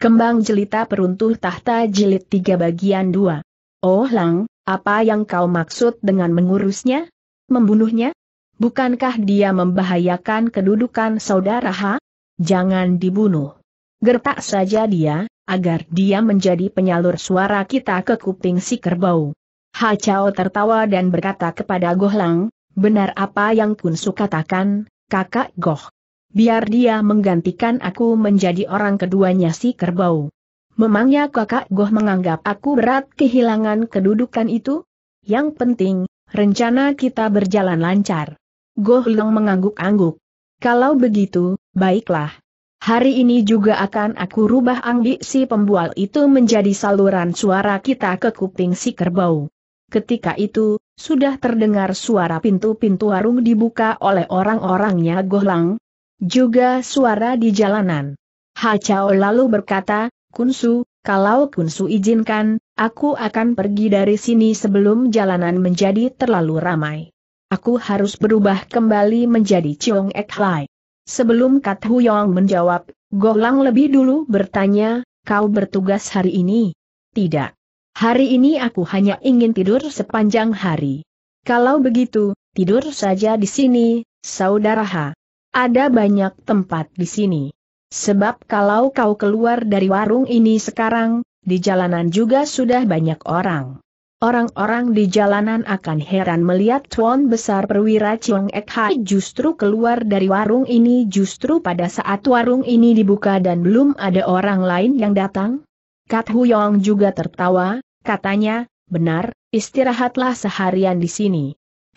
Kembang jelita peruntuh tahta jilid tiga bagian dua. Oh Lang, apa yang kau maksud dengan mengurusnya? Membunuhnya? Bukankah dia membahayakan kedudukan saudara ha? Jangan dibunuh. Gertak saja dia, agar dia menjadi penyalur suara kita ke kuping si kerbau. Ha Chao tertawa dan berkata kepada Goh Lang, benar apa yang Kunsu katakan, kakak Goh. Biar dia menggantikan aku menjadi orang keduanya si kerbau. Memangnya kakak Goh menganggap aku berat kehilangan kedudukan itu? Yang penting, rencana kita berjalan lancar. Goh Leng mengangguk-angguk. Kalau begitu, baiklah. Hari ini juga akan aku rubah ambisi pembual itu menjadi saluran suara kita ke kuping si kerbau. Ketika itu, sudah terdengar suara pintu-pintu warung dibuka oleh orang-orangnya Gohlang, juga suara di jalanan. Hacao lalu berkata, Kunsu, kalau Kunsu izinkan, aku akan pergi dari sini sebelum jalanan menjadi terlalu ramai. Aku harus berubah kembali menjadi Chiong Ek Hai. Sebelum Kat Huyong menjawab, Golang lebih dulu bertanya, kau bertugas hari ini? Tidak. Hari ini aku hanya ingin tidur sepanjang hari. Kalau begitu, tidur saja di sini, saudara ha. Ada banyak tempat di sini. Sebab kalau kau keluar dari warung ini sekarang, di jalanan juga sudah banyak orang. Orang-orang di jalanan akan heran melihat tuan besar perwira Chiong Ek Hai justru keluar dari warung ini justru pada saat warung ini dibuka dan belum ada orang lain yang datang. Kat Huyong juga tertawa, katanya, benar, istirahatlah seharian di sini.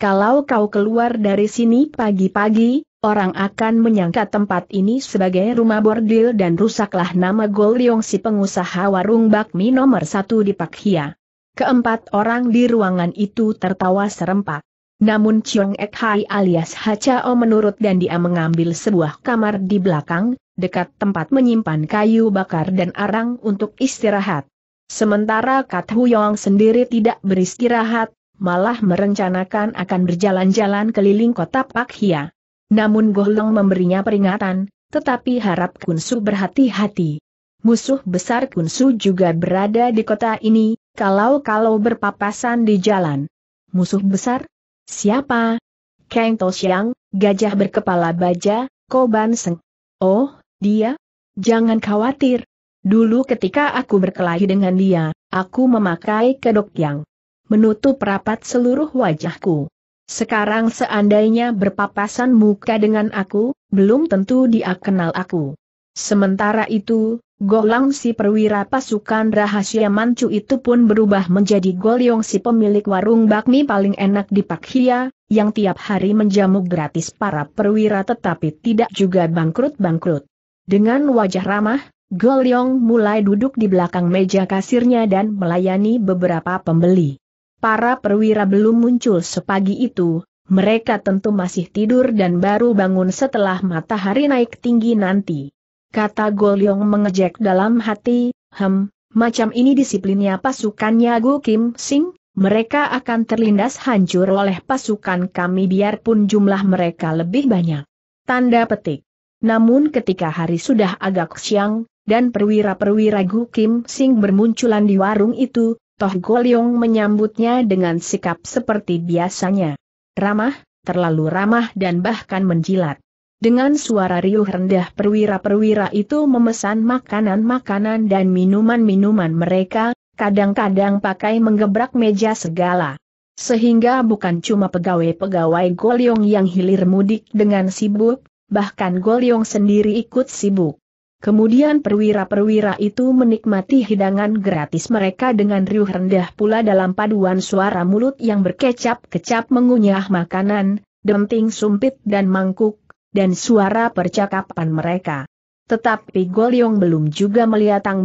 Kalau kau keluar dari sini pagi-pagi, Orang akan menyangka tempat ini sebagai rumah bordil dan rusaklah nama Gol si pengusaha warung bakmi nomor satu di Pak Hia. Keempat orang di ruangan itu tertawa serempak. Namun Chiong Ek Hai alias Hachao menurut dan dia mengambil sebuah kamar di belakang, dekat tempat menyimpan kayu bakar dan arang untuk istirahat. Sementara Kat Hu Yong sendiri tidak beristirahat, malah merencanakan akan berjalan-jalan keliling kota Pak Hia. Namun Gohlong memberinya peringatan, tetapi harap Kunsu berhati-hati. Musuh besar Kunsu juga berada di kota ini, kalau-kalau berpapasan di jalan. Musuh besar? Siapa? Kang Toshiang, gajah berkepala baja, Koban Seng. Oh, dia? Jangan khawatir. Dulu ketika aku berkelahi dengan dia, aku memakai kedok yang menutup rapat seluruh wajahku. Sekarang seandainya berpapasan muka dengan aku, belum tentu dia kenal aku. Sementara itu, Golang si perwira pasukan rahasia Manchu itu pun berubah menjadi Golyong si pemilik warung bakmi paling enak di Pakhia, yang tiap hari menjamu gratis para perwira tetapi tidak juga bangkrut-bangkrut. Dengan wajah ramah, Golyong mulai duduk di belakang meja kasirnya dan melayani beberapa pembeli para perwira belum muncul sepagi itu, mereka tentu masih tidur dan baru bangun setelah matahari naik tinggi nanti. Kata Golyong mengejek dalam hati, hem, macam ini disiplinnya pasukannya Gu Kim Sing, mereka akan terlindas hancur oleh pasukan kami biarpun jumlah mereka lebih banyak. Tanda petik. Namun ketika hari sudah agak siang, dan perwira-perwira Gu Kim Sing bermunculan di warung itu, Toh Goliung menyambutnya dengan sikap seperti biasanya. Ramah, terlalu ramah dan bahkan menjilat. Dengan suara riuh rendah perwira-perwira itu memesan makanan-makanan dan minuman-minuman mereka, kadang-kadang pakai menggebrak meja segala. Sehingga bukan cuma pegawai-pegawai Goliung yang hilir mudik dengan sibuk, bahkan Goliung sendiri ikut sibuk. Kemudian perwira-perwira itu menikmati hidangan gratis mereka dengan riuh rendah pula dalam paduan suara mulut yang berkecap-kecap mengunyah makanan, denting sumpit dan mangkuk, dan suara percakapan mereka. Tetapi Golyong belum juga melihat Tang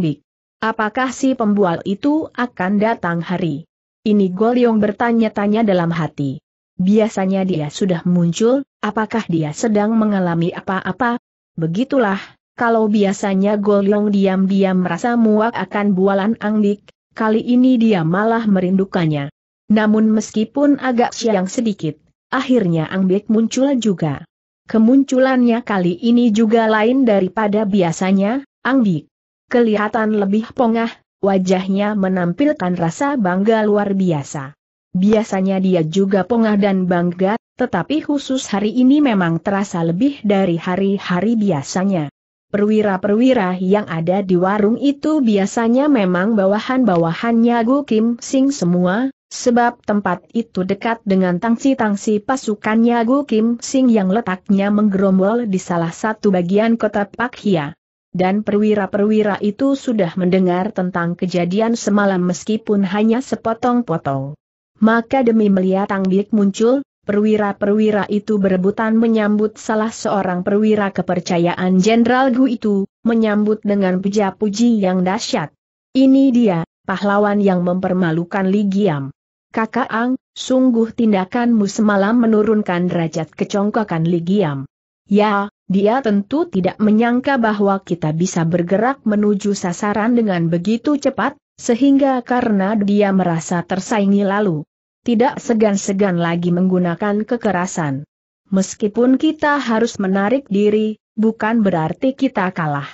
Apakah si pembual itu akan datang hari? Ini Golyong bertanya-tanya dalam hati. Biasanya dia sudah muncul, apakah dia sedang mengalami apa-apa? Begitulah, kalau biasanya Golong diam-diam merasa muak akan bualan Angdik, kali ini dia malah merindukannya. Namun meskipun agak siang sedikit, akhirnya Angdik muncul juga. Kemunculannya kali ini juga lain daripada biasanya, Angdik. Kelihatan lebih pongah, wajahnya menampilkan rasa bangga luar biasa. Biasanya dia juga pongah dan bangga, tetapi khusus hari ini memang terasa lebih dari hari-hari biasanya. Perwira-perwira yang ada di warung itu biasanya memang bawahan-bawahannya Gu Kim Sing semua, sebab tempat itu dekat dengan tangsi-tangsi pasukannya Gu Kim Sing yang letaknya menggerombol di salah satu bagian kota Pakia, Dan perwira-perwira itu sudah mendengar tentang kejadian semalam meskipun hanya sepotong-potong. Maka demi melihat Tang Bik muncul, perwira-perwira itu berebutan menyambut salah seorang perwira kepercayaan Jenderal Gu itu, menyambut dengan puja-puji yang dahsyat. Ini dia, pahlawan yang mempermalukan Li Giam. Kakak Ang, sungguh tindakanmu semalam menurunkan derajat kecongkakan Li Giam. Ya, dia tentu tidak menyangka bahwa kita bisa bergerak menuju sasaran dengan begitu cepat, sehingga karena dia merasa tersaingi lalu tidak segan-segan lagi menggunakan kekerasan. Meskipun kita harus menarik diri, bukan berarti kita kalah.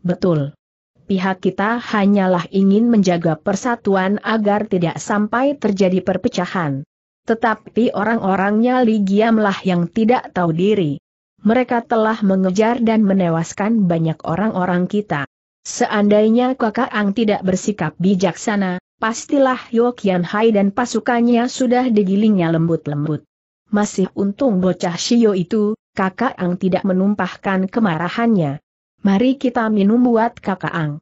Betul. Pihak kita hanyalah ingin menjaga persatuan agar tidak sampai terjadi perpecahan. Tetapi orang-orangnya Ligiamlah yang tidak tahu diri. Mereka telah mengejar dan menewaskan banyak orang-orang kita. Seandainya Kakak Ang tidak bersikap bijaksana, pastilah Yokian Hai dan pasukannya sudah digilingnya lembut-lembut. Masih untung bocah Shio itu, kakak Ang tidak menumpahkan kemarahannya. Mari kita minum buat kakak Ang.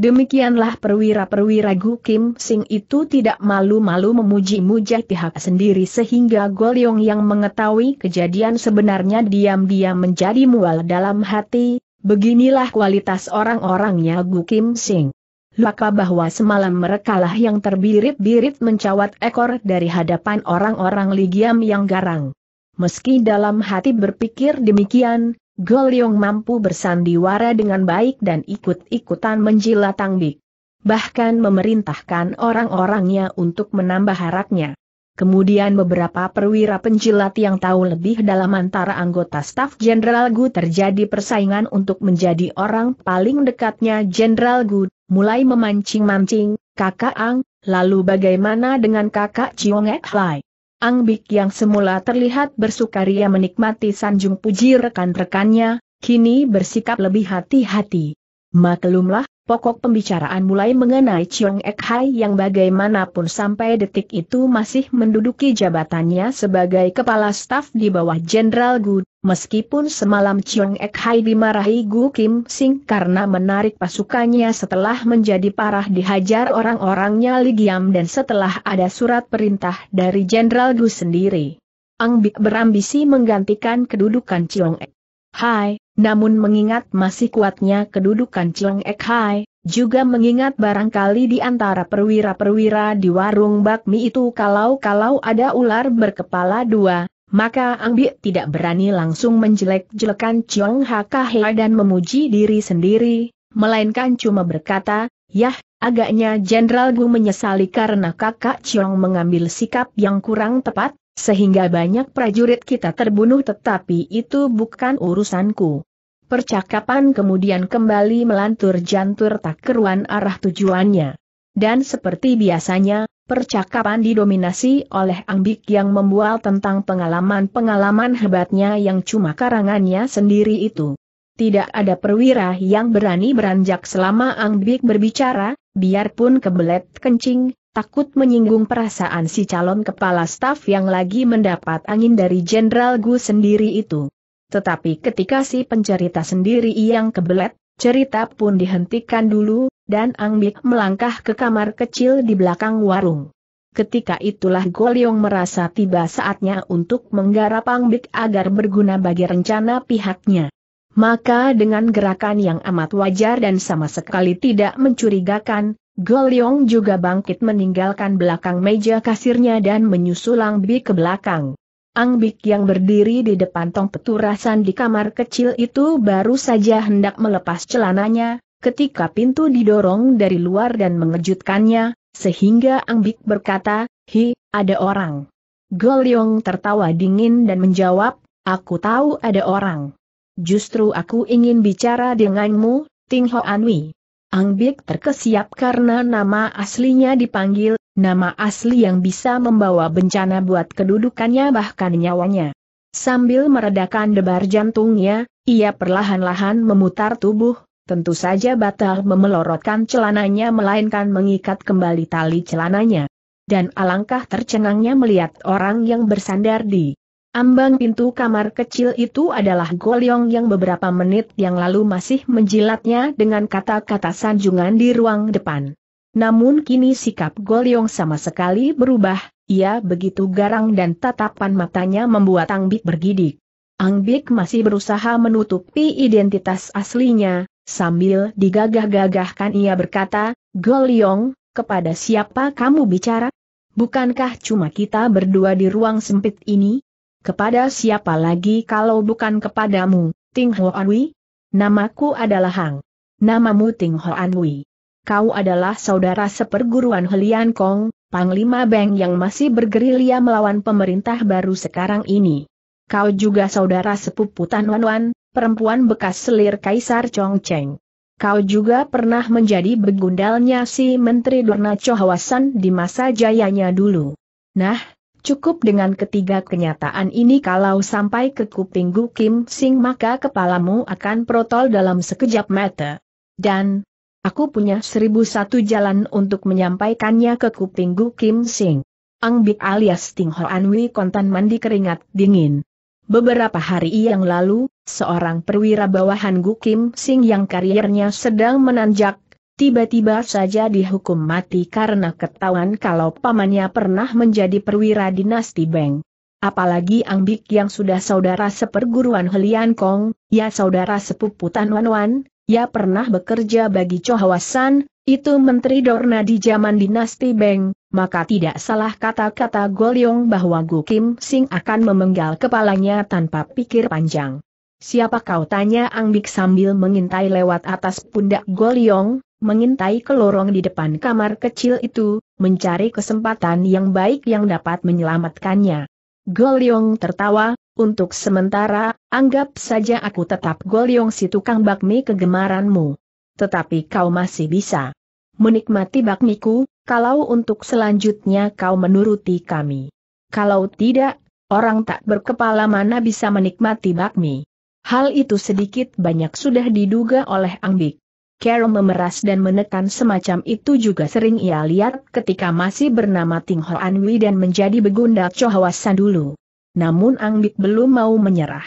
Demikianlah perwira-perwira Gu Kim Sing itu tidak malu-malu memuji muji pihak sendiri sehingga Golyong yang mengetahui kejadian sebenarnya diam-diam menjadi mual dalam hati, beginilah kualitas orang-orangnya Gu Kim Sing lupa bahwa semalam merekalah yang terbirit-birit mencawat ekor dari hadapan orang-orang Ligiam yang garang. Meski dalam hati berpikir demikian, Goliong mampu bersandiwara dengan baik dan ikut-ikutan menjilat tangbik. Bahkan memerintahkan orang-orangnya untuk menambah haraknya. Kemudian beberapa perwira penjilat yang tahu lebih dalam antara anggota staf Jenderal Gu terjadi persaingan untuk menjadi orang paling dekatnya Jenderal Gu mulai memancing-mancing, kakak Ang, lalu bagaimana dengan kakak Chiong Lai? Ang Bik yang semula terlihat bersukaria menikmati sanjung puji rekan-rekannya, kini bersikap lebih hati-hati. Maklumlah, Pokok pembicaraan mulai mengenai Chiong Ek Hai yang bagaimanapun sampai detik itu masih menduduki jabatannya sebagai kepala staf di bawah Jenderal Gu, meskipun semalam Chiong Ek Hai dimarahi Gu Kim Sing karena menarik pasukannya setelah menjadi parah dihajar orang-orangnya Ligiam dan setelah ada surat perintah dari Jenderal Gu sendiri. Ang Bik berambisi menggantikan kedudukan Chiong Ek Hai, namun mengingat masih kuatnya kedudukan Cheng Ek Hai, juga mengingat barangkali di antara perwira-perwira di warung bakmi itu kalau-kalau ada ular berkepala dua, maka Ang Bi tidak berani langsung menjelek-jelekan Hak Hakahe dan memuji diri sendiri, melainkan cuma berkata, Yah, agaknya Jenderal Gu menyesali karena kakak Cheng mengambil sikap yang kurang tepat, sehingga banyak prajurit kita terbunuh tetapi itu bukan urusanku. Percakapan kemudian kembali melantur jantur tak keruan arah tujuannya. Dan seperti biasanya, percakapan didominasi oleh Ambik yang membual tentang pengalaman-pengalaman hebatnya yang cuma karangannya sendiri itu. Tidak ada perwira yang berani beranjak selama Ang Bik berbicara, biarpun kebelet kencing, takut menyinggung perasaan si calon kepala staf yang lagi mendapat angin dari Jenderal Gu sendiri itu. Tetapi ketika si pencerita sendiri yang kebelet, cerita pun dihentikan dulu, dan Angbik melangkah ke kamar kecil di belakang warung. Ketika itulah Goliong merasa tiba saatnya untuk menggarap Angbik agar berguna bagi rencana pihaknya. Maka dengan gerakan yang amat wajar dan sama sekali tidak mencurigakan, Goliong juga bangkit meninggalkan belakang meja kasirnya dan menyusul Ang Bi ke belakang. Ang Bik yang berdiri di depan tong peturasan di kamar kecil itu baru saja hendak melepas celananya, ketika pintu didorong dari luar dan mengejutkannya, sehingga Ang Bik berkata, Hi, ada orang. Yong tertawa dingin dan menjawab, Aku tahu ada orang. Justru aku ingin bicara denganmu, Ting Ho Anwi. Angbik terkesiap karena nama aslinya dipanggil, nama asli yang bisa membawa bencana buat kedudukannya bahkan nyawanya. Sambil meredakan debar jantungnya, ia perlahan-lahan memutar tubuh, tentu saja batal memelorotkan celananya melainkan mengikat kembali tali celananya. Dan alangkah tercengangnya melihat orang yang bersandar di Ambang pintu kamar kecil itu adalah Goliong yang beberapa menit yang lalu masih menjilatnya dengan kata-kata sanjungan di ruang depan. Namun kini sikap Goliong sama sekali berubah, ia begitu garang dan tatapan matanya membuat Ang Bik bergidik. Ang Bik masih berusaha menutupi identitas aslinya, sambil digagah-gagahkan ia berkata, Goliong, kepada siapa kamu bicara? Bukankah cuma kita berdua di ruang sempit ini? Kepada siapa lagi kalau bukan kepadamu, Ting Hoanwi? Namaku adalah Hang. Namamu Ting Hoanwi. Kau adalah saudara seperguruan Helian Kong, Panglima Beng yang masih bergerilya melawan pemerintah baru sekarang ini. Kau juga saudara sepupu Tan Wan Wan, perempuan bekas selir Kaisar Chong Cheng. Kau juga pernah menjadi begundalnya si Menteri Dorna Chohawasan di masa jayanya dulu. Nah, Cukup dengan ketiga kenyataan ini kalau sampai ke kuping Gu Kim Sing maka kepalamu akan protol dalam sekejap mata. Dan, aku punya seribu satu jalan untuk menyampaikannya ke kuping Gu Kim Sing. Ang Bik alias Ting Ho Anwi kontan mandi keringat dingin. Beberapa hari yang lalu, seorang perwira bawahan Gu Kim Sing yang kariernya sedang menanjak tiba-tiba saja dihukum mati karena ketahuan kalau pamannya pernah menjadi perwira dinasti Beng. Apalagi Ang Bik yang sudah saudara seperguruan Helian Kong, ya saudara sepupu Tan Wan Wan, ya pernah bekerja bagi Chohawasan, itu Menteri Dorna di zaman dinasti Beng, maka tidak salah kata-kata Golyong bahwa Gu Kim Sing akan memenggal kepalanya tanpa pikir panjang. Siapa kau tanya Ang Bik sambil mengintai lewat atas pundak Golyong, mengintai kelorong di depan kamar kecil itu, mencari kesempatan yang baik yang dapat menyelamatkannya. Golyong tertawa, untuk sementara, anggap saja aku tetap Golyong si tukang bakmi kegemaranmu. Tetapi kau masih bisa menikmati bakmiku, kalau untuk selanjutnya kau menuruti kami. Kalau tidak, orang tak berkepala mana bisa menikmati bakmi. Hal itu sedikit banyak sudah diduga oleh Angbik. Carol memeras dan menekan semacam itu juga sering ia lihat ketika masih bernama Ting Ho An dan menjadi begundal Chohawasan dulu. Namun Ang Bik belum mau menyerah.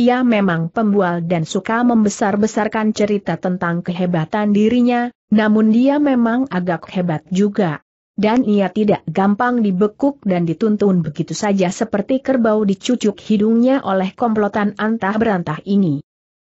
Ia memang pembual dan suka membesar-besarkan cerita tentang kehebatan dirinya, namun dia memang agak hebat juga. Dan ia tidak gampang dibekuk dan dituntun begitu saja seperti kerbau dicucuk hidungnya oleh komplotan antah berantah ini.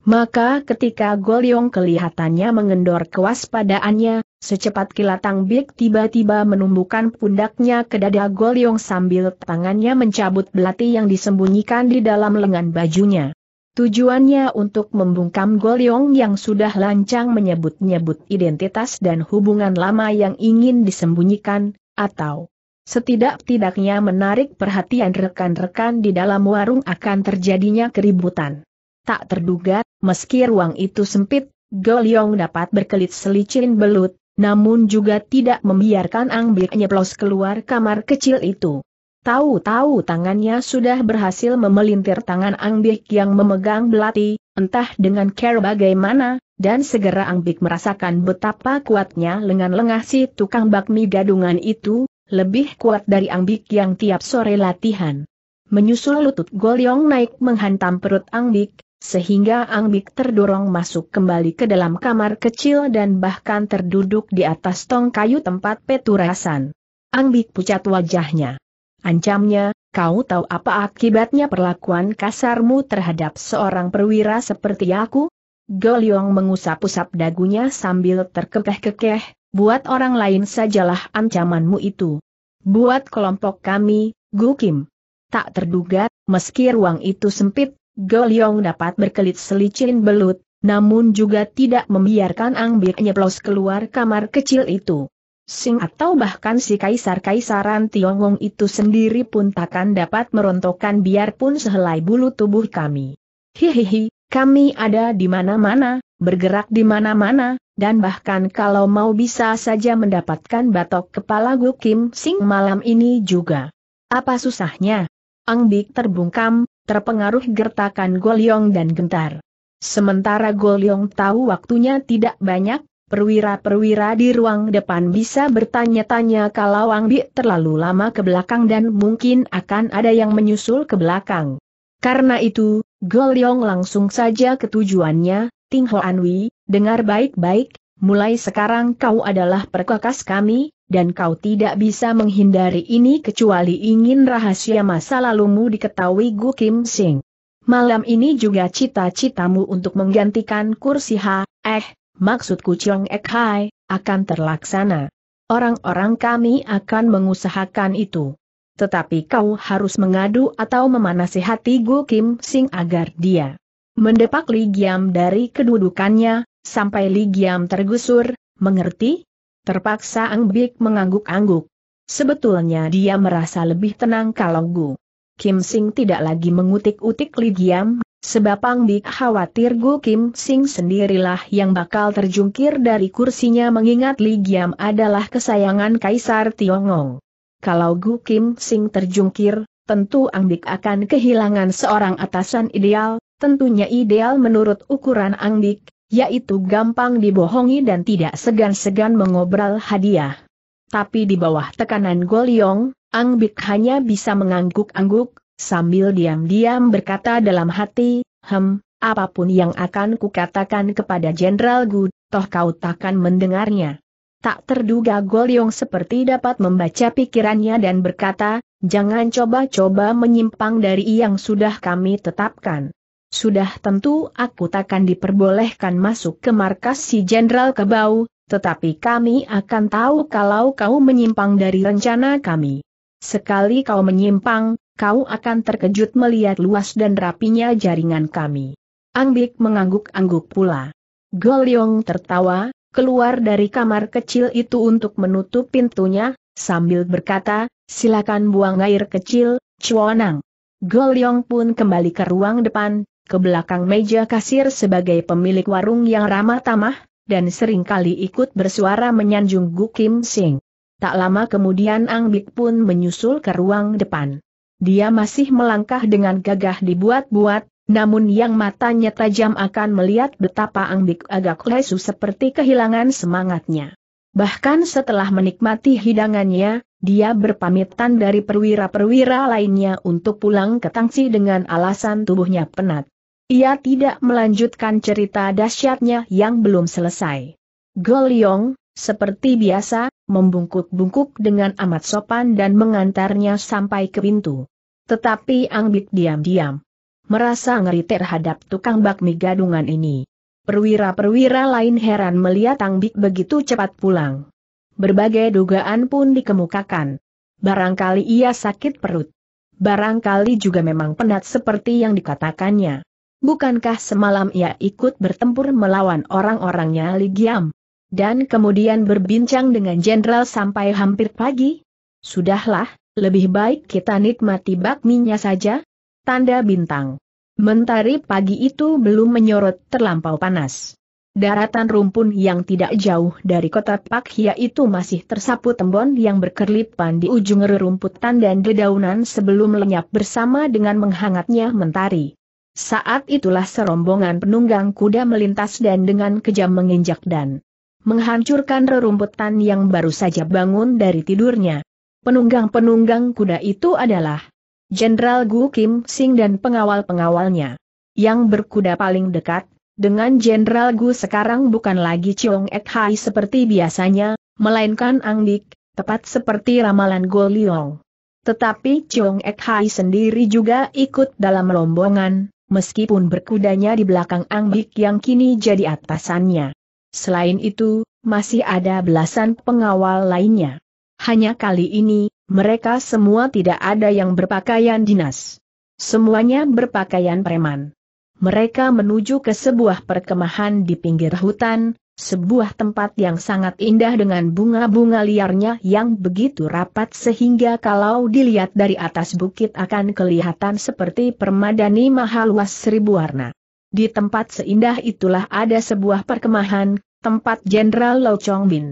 Maka ketika Goliong kelihatannya mengendor kewaspadaannya, secepat kilatang Tang tiba-tiba menumbukan pundaknya ke dada Goliong sambil tangannya mencabut belati yang disembunyikan di dalam lengan bajunya. Tujuannya untuk membungkam Goliong yang sudah lancang menyebut-nyebut identitas dan hubungan lama yang ingin disembunyikan, atau setidak-tidaknya menarik perhatian rekan-rekan di dalam warung akan terjadinya keributan tak terduga, meski ruang itu sempit, Goliong dapat berkelit selicin belut, namun juga tidak membiarkan Angbik nyeplos keluar kamar kecil itu. Tahu-tahu tangannya sudah berhasil memelintir tangan Angbik yang memegang belati, entah dengan care bagaimana, dan segera Angbik merasakan betapa kuatnya lengan lengah si tukang bakmi gadungan itu, lebih kuat dari Angbik yang tiap sore latihan. Menyusul lutut Golyong naik menghantam perut Angbik, sehingga Ang Angbik terdorong masuk kembali ke dalam kamar kecil dan bahkan terduduk di atas tong kayu tempat peturasan. Ang Angbik pucat wajahnya. Ancamnya, kau tahu apa akibatnya perlakuan kasarmu terhadap seorang perwira seperti aku? Goliong mengusap-usap dagunya sambil terkekeh-kekeh, buat orang lain sajalah ancamanmu itu. Buat kelompok kami, Gu Kim. Tak terduga, meski ruang itu sempit, Goliong dapat berkelit selicin belut, namun juga tidak membiarkan Ang Bik nyeplos keluar kamar kecil itu. Sing atau bahkan si kaisar-kaisaran Tiongong itu sendiri pun takkan dapat merontokkan biarpun sehelai bulu tubuh kami. Hihihi, kami ada di mana-mana, bergerak di mana-mana, dan bahkan kalau mau bisa saja mendapatkan batok kepala Gu Kim Sing malam ini juga. Apa susahnya? Ang Bik terbungkam, terpengaruh gertakan Goliong dan gentar. Sementara Goliong tahu waktunya tidak banyak, perwira-perwira di ruang depan bisa bertanya-tanya kalau Wang Bi terlalu lama ke belakang dan mungkin akan ada yang menyusul ke belakang. Karena itu, Goliong langsung saja ke tujuannya, Ting Ho Anwi, dengar baik-baik, mulai sekarang kau adalah perkakas kami, dan kau tidak bisa menghindari ini kecuali ingin rahasia masa lalumu diketahui Gu Kim Sing. Malam ini juga cita-citamu untuk menggantikan kursi Ha, eh, maksudku Chong Ek Hai, akan terlaksana. Orang-orang kami akan mengusahakan itu. Tetapi kau harus mengadu atau memanasi hati Gu Kim Sing agar dia mendepak Li Giam dari kedudukannya, sampai Li Giam tergusur, mengerti? Terpaksa Ang Bik mengangguk-angguk. Sebetulnya dia merasa lebih tenang kalau Gu Kim Sing tidak lagi mengutik-utik Li Giam, sebab Ang Bik khawatir Gu Kim Sing sendirilah yang bakal terjungkir dari kursinya mengingat Li Giam adalah kesayangan Kaisar Tiongong. Kalau Gu Kim Sing terjungkir, tentu Ang Bik akan kehilangan seorang atasan ideal, tentunya ideal menurut ukuran Ang Bik, yaitu gampang dibohongi dan tidak segan-segan mengobral hadiah. Tapi di bawah tekanan Goliong, Ang Bik hanya bisa mengangguk-angguk, sambil diam-diam berkata dalam hati, hem, apapun yang akan kukatakan kepada Jenderal Gu, toh kau takkan mendengarnya. Tak terduga Goliong seperti dapat membaca pikirannya dan berkata, jangan coba-coba menyimpang dari yang sudah kami tetapkan. Sudah tentu aku takkan diperbolehkan masuk ke markas si Jenderal Kebau, tetapi kami akan tahu kalau kau menyimpang dari rencana kami. Sekali kau menyimpang, kau akan terkejut melihat luas dan rapinya jaringan kami. Angbik mengangguk-angguk pula. Goliong tertawa, keluar dari kamar kecil itu untuk menutup pintunya, sambil berkata, silakan buang air kecil, cuanang. Goliong pun kembali ke ruang depan, ke belakang meja kasir sebagai pemilik warung yang ramah tamah, dan seringkali ikut bersuara menyanjung Gu Kim Sing. Tak lama kemudian Ang Bik pun menyusul ke ruang depan. Dia masih melangkah dengan gagah dibuat-buat, namun yang matanya tajam akan melihat betapa Ang Bik agak lesu seperti kehilangan semangatnya. Bahkan setelah menikmati hidangannya, dia berpamitan dari perwira-perwira lainnya untuk pulang ke Tangsi dengan alasan tubuhnya penat. Ia tidak melanjutkan cerita dahsyatnya yang belum selesai. Goliong, seperti biasa, membungkuk-bungkuk dengan amat sopan dan mengantarnya sampai ke pintu. Tetapi Angbik diam-diam. Merasa ngeri terhadap tukang bakmi gadungan ini. Perwira-perwira lain heran melihat Angbik begitu cepat pulang. Berbagai dugaan pun dikemukakan. Barangkali ia sakit perut. Barangkali juga memang penat seperti yang dikatakannya. Bukankah semalam ia ikut bertempur melawan orang-orangnya Ligiam? Dan kemudian berbincang dengan jenderal sampai hampir pagi? Sudahlah, lebih baik kita nikmati bakminya saja. Tanda bintang. Mentari pagi itu belum menyorot terlampau panas. Daratan rumpun yang tidak jauh dari kota Pakhia itu masih tersapu tembon yang berkelipan di ujung rerumputan dan dedaunan sebelum lenyap bersama dengan menghangatnya mentari. Saat itulah serombongan penunggang kuda melintas dan dengan kejam menginjak dan menghancurkan rerumputan yang baru saja bangun dari tidurnya. Penunggang-penunggang kuda itu adalah Jenderal Gu Kim Sing dan pengawal-pengawalnya. Yang berkuda paling dekat, dengan Jenderal Gu sekarang bukan lagi Chong Ek Hai seperti biasanya, melainkan Ang Dik, tepat seperti ramalan Go Liong. Tetapi Chong Ek Hai sendiri juga ikut dalam rombongan, meskipun berkudanya di belakang Angbik yang kini jadi atasannya. Selain itu, masih ada belasan pengawal lainnya. Hanya kali ini, mereka semua tidak ada yang berpakaian dinas. Semuanya berpakaian preman. Mereka menuju ke sebuah perkemahan di pinggir hutan, sebuah tempat yang sangat indah dengan bunga-bunga liarnya yang begitu rapat sehingga kalau dilihat dari atas bukit akan kelihatan seperti permadani mahal luas seribu warna. Di tempat seindah itulah ada sebuah perkemahan, tempat Jenderal Lau Chong Bin.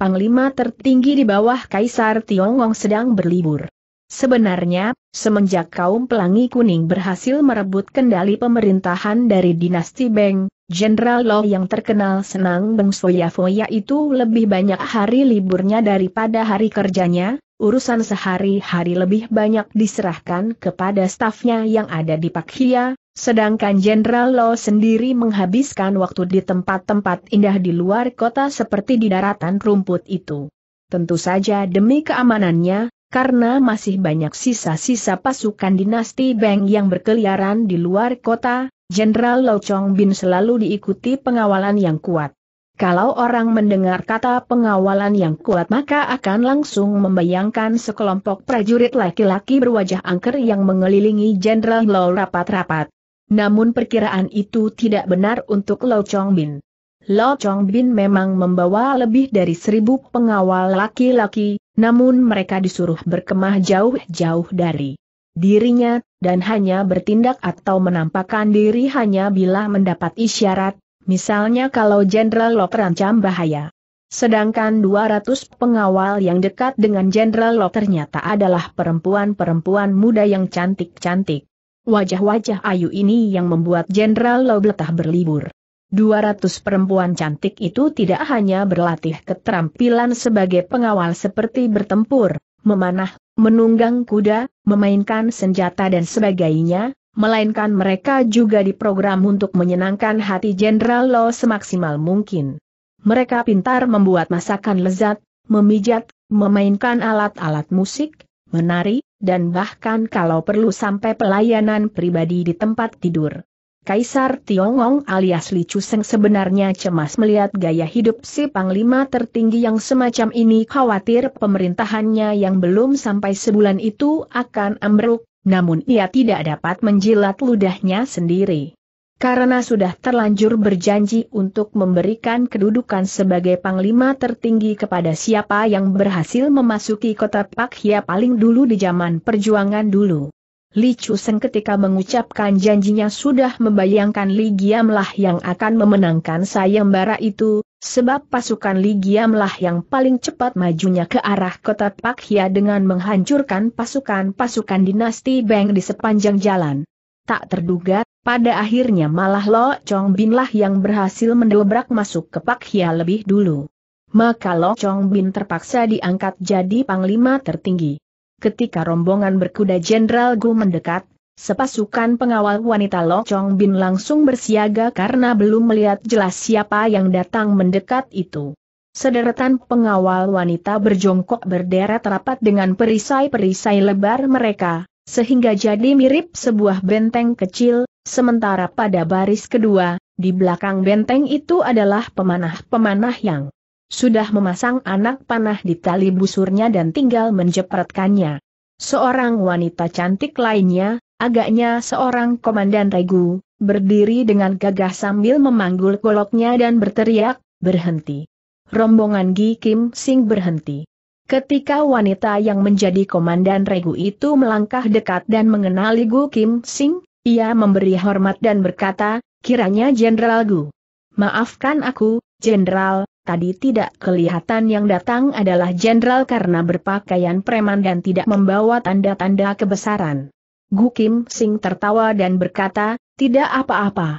Panglima tertinggi di bawah Kaisar Tiongong sedang berlibur. Sebenarnya, semenjak kaum pelangi kuning berhasil merebut kendali pemerintahan dari dinasti Beng, Jenderal Lo yang terkenal senang bengsoya-foya itu lebih banyak hari liburnya daripada hari kerjanya, urusan sehari-hari lebih banyak diserahkan kepada stafnya yang ada di Pak Hia, sedangkan Jenderal Lo sendiri menghabiskan waktu di tempat-tempat indah di luar kota seperti di daratan rumput itu. Tentu saja demi keamanannya, karena masih banyak sisa-sisa pasukan dinasti Beng yang berkeliaran di luar kota, Jenderal Lo Chong Bin selalu diikuti pengawalan yang kuat. Kalau orang mendengar kata pengawalan yang kuat maka akan langsung membayangkan sekelompok prajurit laki-laki berwajah angker yang mengelilingi Jenderal Lo rapat-rapat. Namun perkiraan itu tidak benar untuk Lo Chong Bin. Lo Chong Bin memang membawa lebih dari seribu pengawal laki-laki, namun mereka disuruh berkemah jauh-jauh dari dirinya dan hanya bertindak atau menampakkan diri hanya bila mendapat isyarat, misalnya kalau Jenderal Lo terancam bahaya. Sedangkan 200 pengawal yang dekat dengan Jenderal Lo ternyata adalah perempuan-perempuan muda yang cantik-cantik. Wajah-wajah ayu ini yang membuat Jenderal Lo beletah berlibur. 200 perempuan cantik itu tidak hanya berlatih keterampilan sebagai pengawal seperti bertempur, memanah, menunggang kuda, memainkan senjata dan sebagainya, melainkan mereka juga diprogram untuk menyenangkan hati Jenderal Lo semaksimal mungkin. Mereka pintar membuat masakan lezat, memijat, memainkan alat-alat musik, menari, dan bahkan kalau perlu sampai pelayanan pribadi di tempat tidur. Kaisar Tiongong alias Li Chuseng sebenarnya cemas melihat gaya hidup si Panglima tertinggi yang semacam ini khawatir pemerintahannya yang belum sampai sebulan itu akan ambruk, namun ia tidak dapat menjilat ludahnya sendiri. Karena sudah terlanjur berjanji untuk memberikan kedudukan sebagai Panglima tertinggi kepada siapa yang berhasil memasuki kota Pakhia paling dulu di zaman perjuangan dulu. Li Chusen ketika mengucapkan janjinya sudah membayangkan Li Giamlah yang akan memenangkan sayembara itu, sebab pasukan Li Giamlah yang paling cepat majunya ke arah kota Pakia dengan menghancurkan pasukan-pasukan dinasti Beng di sepanjang jalan. Tak terduga, pada akhirnya malah Lo Chong Bin lah yang berhasil mendobrak masuk ke Pakia lebih dulu. Maka Lo Chong Bin terpaksa diangkat jadi panglima tertinggi ketika rombongan berkuda Jenderal Gu mendekat, sepasukan pengawal wanita Lo Chong Bin langsung bersiaga karena belum melihat jelas siapa yang datang mendekat itu. Sederetan pengawal wanita berjongkok berderet rapat dengan perisai-perisai lebar mereka, sehingga jadi mirip sebuah benteng kecil, sementara pada baris kedua, di belakang benteng itu adalah pemanah-pemanah yang sudah memasang anak panah di tali busurnya dan tinggal menjepretkannya. Seorang wanita cantik lainnya, agaknya seorang komandan regu, berdiri dengan gagah sambil memanggul goloknya dan berteriak, berhenti. Rombongan Gi Kim Sing berhenti. Ketika wanita yang menjadi komandan regu itu melangkah dekat dan mengenali Gu Kim Sing, ia memberi hormat dan berkata, kiranya Jenderal Gu. Maafkan aku, Jenderal, tadi tidak kelihatan yang datang adalah jenderal karena berpakaian preman dan tidak membawa tanda-tanda kebesaran. Gu Kim Sing tertawa dan berkata, tidak apa-apa.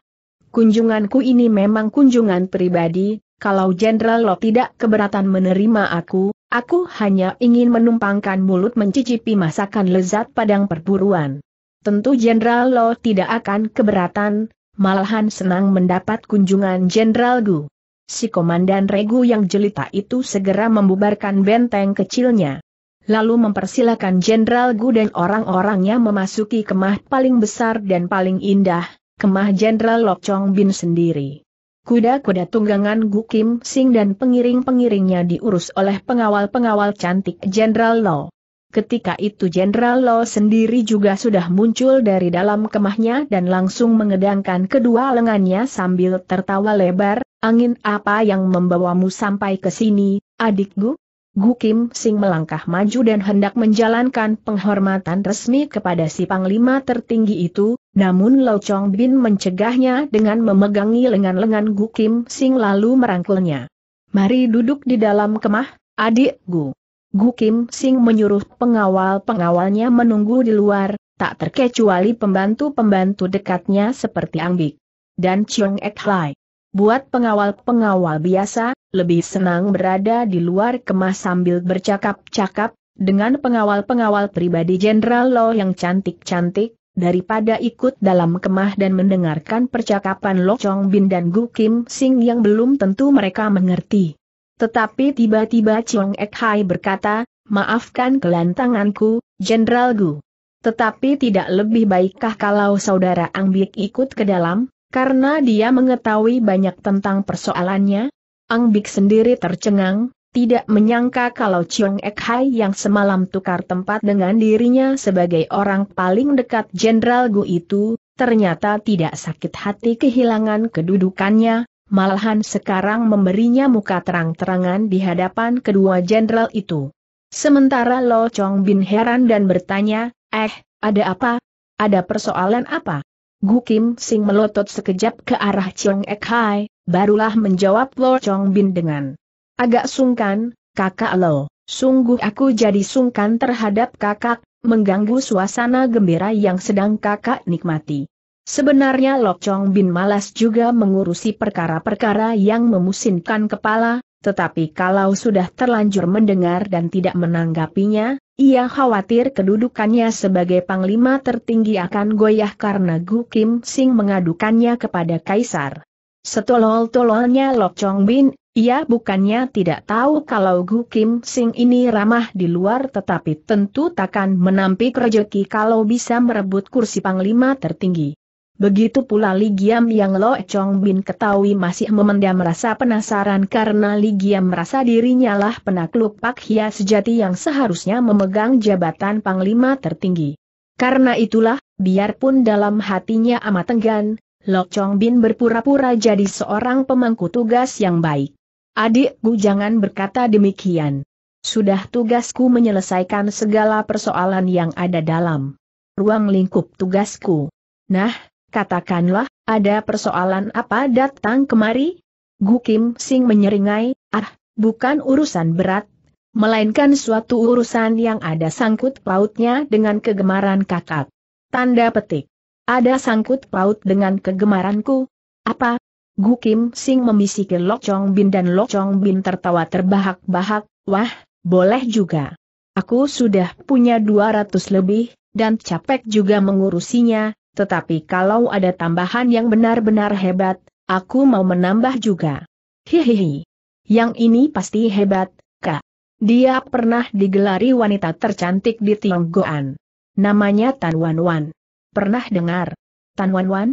Kunjunganku ini memang kunjungan pribadi, kalau Jenderal Lo tidak keberatan menerima aku, aku hanya ingin menumpangkan mulut mencicipi masakan lezat padang perburuan. Tentu Jenderal Lo tidak akan keberatan, malahan senang mendapat kunjungan Jenderal Gu si Komandan Regu yang jelita itu segera membubarkan benteng kecilnya. Lalu mempersilahkan Jenderal Gu dan orang-orangnya memasuki kemah paling besar dan paling indah, kemah Jenderal Lok Chong Bin sendiri. Kuda-kuda tunggangan Gu Kim Sing dan pengiring-pengiringnya diurus oleh pengawal-pengawal cantik Jenderal Lo. Ketika itu Jenderal Lo sendiri juga sudah muncul dari dalam kemahnya dan langsung mengedangkan kedua lengannya sambil tertawa lebar, angin apa yang membawamu sampai ke sini, adik Gu? Gu Kim Sing melangkah maju dan hendak menjalankan penghormatan resmi kepada si panglima tertinggi itu, namun Lo Chong Bin mencegahnya dengan memegangi lengan-lengan Gu Kim Sing lalu merangkulnya. Mari duduk di dalam kemah, adik Gu. Gu Kim Sing menyuruh pengawal-pengawalnya menunggu di luar, tak terkecuali pembantu-pembantu dekatnya seperti Ang Angbik dan Chong Ek Lai. Buat pengawal-pengawal biasa, lebih senang berada di luar kemah sambil bercakap-cakap, dengan pengawal-pengawal pribadi Jenderal Lo yang cantik-cantik, daripada ikut dalam kemah dan mendengarkan percakapan Lo Chong Bin dan Gu Kim Sing yang belum tentu mereka mengerti. Tetapi tiba-tiba Chong Ek Hai berkata, maafkan kelantanganku, Jenderal Gu. Tetapi tidak lebih baikkah kalau saudara Ang Bik ikut ke dalam, karena dia mengetahui banyak tentang persoalannya? Ang Bik sendiri tercengang, tidak menyangka kalau Chong Ek Hai yang semalam tukar tempat dengan dirinya sebagai orang paling dekat Jenderal Gu itu, ternyata tidak sakit hati kehilangan kedudukannya, malahan sekarang memberinya muka terang-terangan di hadapan kedua jenderal itu. Sementara Lo Chong Bin heran dan bertanya, eh, ada apa? Ada persoalan apa? Gu Kim Sing melotot sekejap ke arah Chong Ek Hai, barulah menjawab Lo Chong Bin dengan agak sungkan, kakak Lo, sungguh aku jadi sungkan terhadap kakak, mengganggu suasana gembira yang sedang kakak nikmati. Sebenarnya Lok Chong Bin malas juga mengurusi perkara-perkara yang memusingkan kepala, tetapi kalau sudah terlanjur mendengar dan tidak menanggapinya, ia khawatir kedudukannya sebagai panglima tertinggi akan goyah karena Gu Kim Sing mengadukannya kepada Kaisar. Setolol-tololnya Lok Chong Bin, ia bukannya tidak tahu kalau Gu Kim Sing ini ramah di luar tetapi tentu takkan menampik rejeki kalau bisa merebut kursi panglima tertinggi. Begitu pula Li Giam yang Lo Chong Bin ketahui masih memendam rasa penasaran karena Li Giam merasa dirinya lah penakluk Pak Hia sejati yang seharusnya memegang jabatan panglima tertinggi. Karena itulah, biarpun dalam hatinya amat enggan, Lo Chong Bin berpura-pura jadi seorang pemangku tugas yang baik. Adik, Adikku jangan berkata demikian. Sudah tugasku menyelesaikan segala persoalan yang ada dalam ruang lingkup tugasku. Nah, Katakanlah, ada persoalan apa datang kemari? Gu Kim Sing menyeringai, ah, bukan urusan berat, melainkan suatu urusan yang ada sangkut pautnya dengan kegemaran kakak. Tanda petik. Ada sangkut paut dengan kegemaranku. Apa? Gu Kim Sing memisiki Lok Chong Bin dan Lok Chong Bin tertawa terbahak-bahak, wah, boleh juga. Aku sudah punya 200 lebih, dan capek juga mengurusinya, tetapi kalau ada tambahan yang benar-benar hebat, aku mau menambah juga. Hihihi. Yang ini pasti hebat, Kak. Dia pernah digelari wanita tercantik di Tionggoan. Namanya Tan Wan Wan. Pernah dengar? Tan Wan Wan?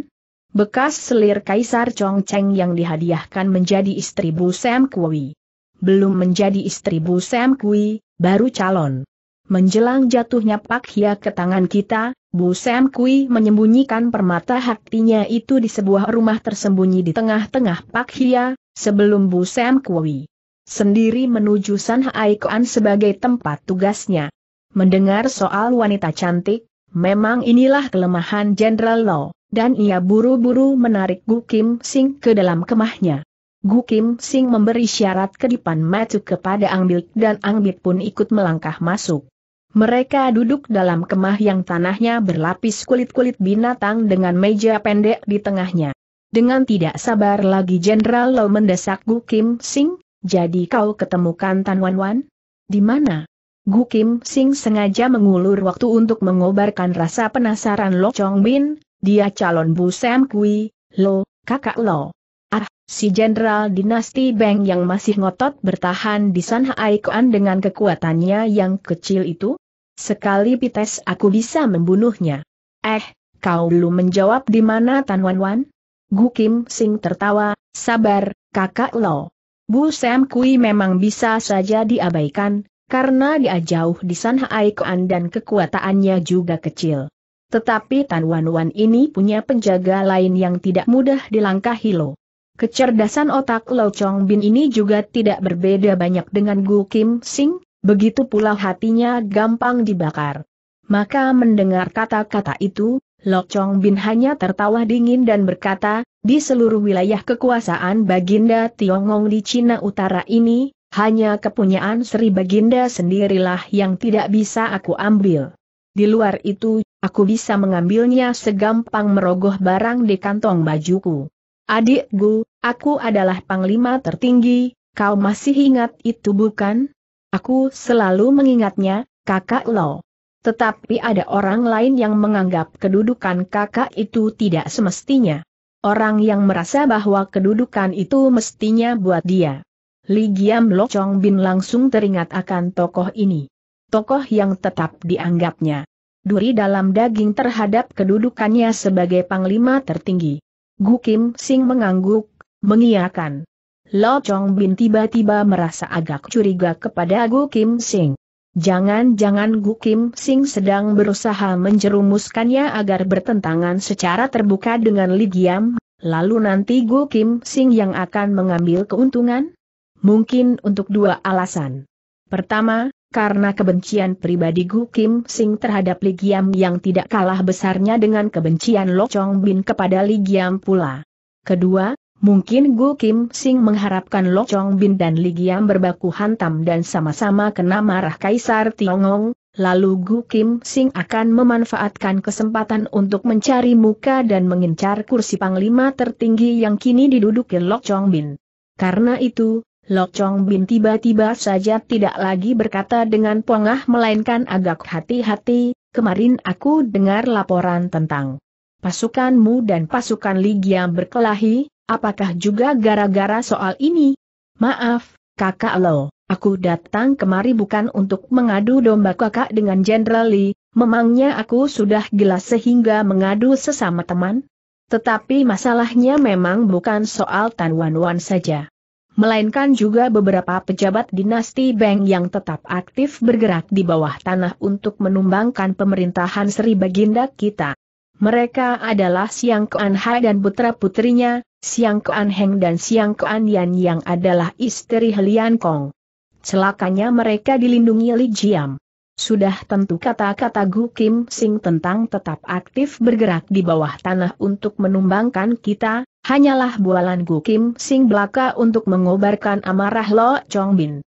Bekas selir Kaisar Chong Cheng yang dihadiahkan menjadi istri Bu Sam Kui. Belum menjadi istri Bu Sam Kui, baru calon. Menjelang jatuhnya Pak Hia ke tangan kita, Bu Sam Kui menyembunyikan permata hatinya itu di sebuah rumah tersembunyi di tengah-tengah Pak Hia, sebelum Bu Sam Kui sendiri menuju San Hai sebagai tempat tugasnya. Mendengar soal wanita cantik, memang inilah kelemahan Jenderal Lo, dan ia buru-buru menarik Gu Kim Sing ke dalam kemahnya. Gu Kim Sing memberi syarat kedipan matuk kepada Ang Bik dan Ang Bik pun ikut melangkah masuk. Mereka duduk dalam kemah yang tanahnya berlapis kulit-kulit binatang dengan meja pendek di tengahnya. Dengan tidak sabar lagi Jenderal Lo mendesak Gu Kim Sing, jadi kau ketemukan Tan Wan Wan? Di mana? Gu Kim Sing sengaja mengulur waktu untuk mengobarkan rasa penasaran Lo Chong Bin, dia calon Bu Sam Kui, Lo, kakak Lo si Jenderal Dinasti Beng yang masih ngotot bertahan di San Haikuan dengan kekuatannya yang kecil itu? Sekali pites aku bisa membunuhnya. Eh, kau belum menjawab di mana Tan Wan Wan? Gu Kim Sing tertawa, sabar, kakak lo. Bu Sam Kui memang bisa saja diabaikan, karena dia jauh di San Haikuan dan kekuatannya juga kecil. Tetapi Tan Wan Wan ini punya penjaga lain yang tidak mudah dilangkahi lo. Kecerdasan otak Lo Chong Bin ini juga tidak berbeda banyak dengan Gu Kim Sing, begitu pula hatinya gampang dibakar. Maka mendengar kata-kata itu, Lo Chong Bin hanya tertawa dingin dan berkata, di seluruh wilayah kekuasaan Baginda Tiongong di Cina Utara ini, hanya kepunyaan Sri Baginda sendirilah yang tidak bisa aku ambil. Di luar itu, aku bisa mengambilnya segampang merogoh barang di kantong bajuku. Adik Gu, Aku adalah panglima tertinggi, kau masih ingat itu bukan? Aku selalu mengingatnya, kakak Lo. Tetapi ada orang lain yang menganggap kedudukan kakak itu tidak semestinya. Orang yang merasa bahwa kedudukan itu mestinya buat dia. Li Giam Lo Chong Bin langsung teringat akan tokoh ini. Tokoh yang tetap dianggapnya. Duri dalam daging terhadap kedudukannya sebagai panglima tertinggi. Gu Kim Sing mengangguk, mengiyakan. Lo Chong Bin tiba-tiba merasa agak curiga kepada Gu Kim Sing. Jangan-jangan Gu Kim Sing sedang berusaha menjerumuskannya agar bertentangan secara terbuka dengan Li Giam, lalu nanti Gu Kim Sing yang akan mengambil keuntungan? Mungkin untuk dua alasan. Pertama, karena kebencian pribadi Gu Kim Sing terhadap Li Giam yang tidak kalah besarnya dengan kebencian Lo Chong Bin kepada Li Giam pula. Kedua, Mungkin Gu Kim Sing mengharapkan Lo Chong Bin dan Li Giam berbaku hantam dan sama-sama kena marah Kaisar Tiongong, lalu Gu Kim Sing akan memanfaatkan kesempatan untuk mencari muka dan mengincar kursi panglima tertinggi yang kini diduduki Lo Chong Bin. Karena itu, Lo Chong Bin tiba-tiba saja tidak lagi berkata dengan pongah melainkan agak hati-hati, kemarin aku dengar laporan tentang pasukanmu dan pasukan Li Giam berkelahi, Apakah juga gara-gara soal ini? Maaf, kakak lo, aku datang kemari bukan untuk mengadu domba kakak dengan Jenderal Lee, memangnya aku sudah gila sehingga mengadu sesama teman? Tetapi masalahnya memang bukan soal Tan Wan Wan saja. Melainkan juga beberapa pejabat dinasti Beng yang tetap aktif bergerak di bawah tanah untuk menumbangkan pemerintahan Sri Baginda kita. Mereka adalah Siang Kuan Hai dan putra-putrinya, Siang Kuan Heng dan Siang Kuan Yan yang adalah istri Helian Kong. Celakanya mereka dilindungi Li Jiam. Sudah tentu kata-kata Gu Kim Sing tentang tetap aktif bergerak di bawah tanah untuk menumbangkan kita, hanyalah bualan Gu Kim Sing belaka untuk mengobarkan amarah Lo Chong Bin.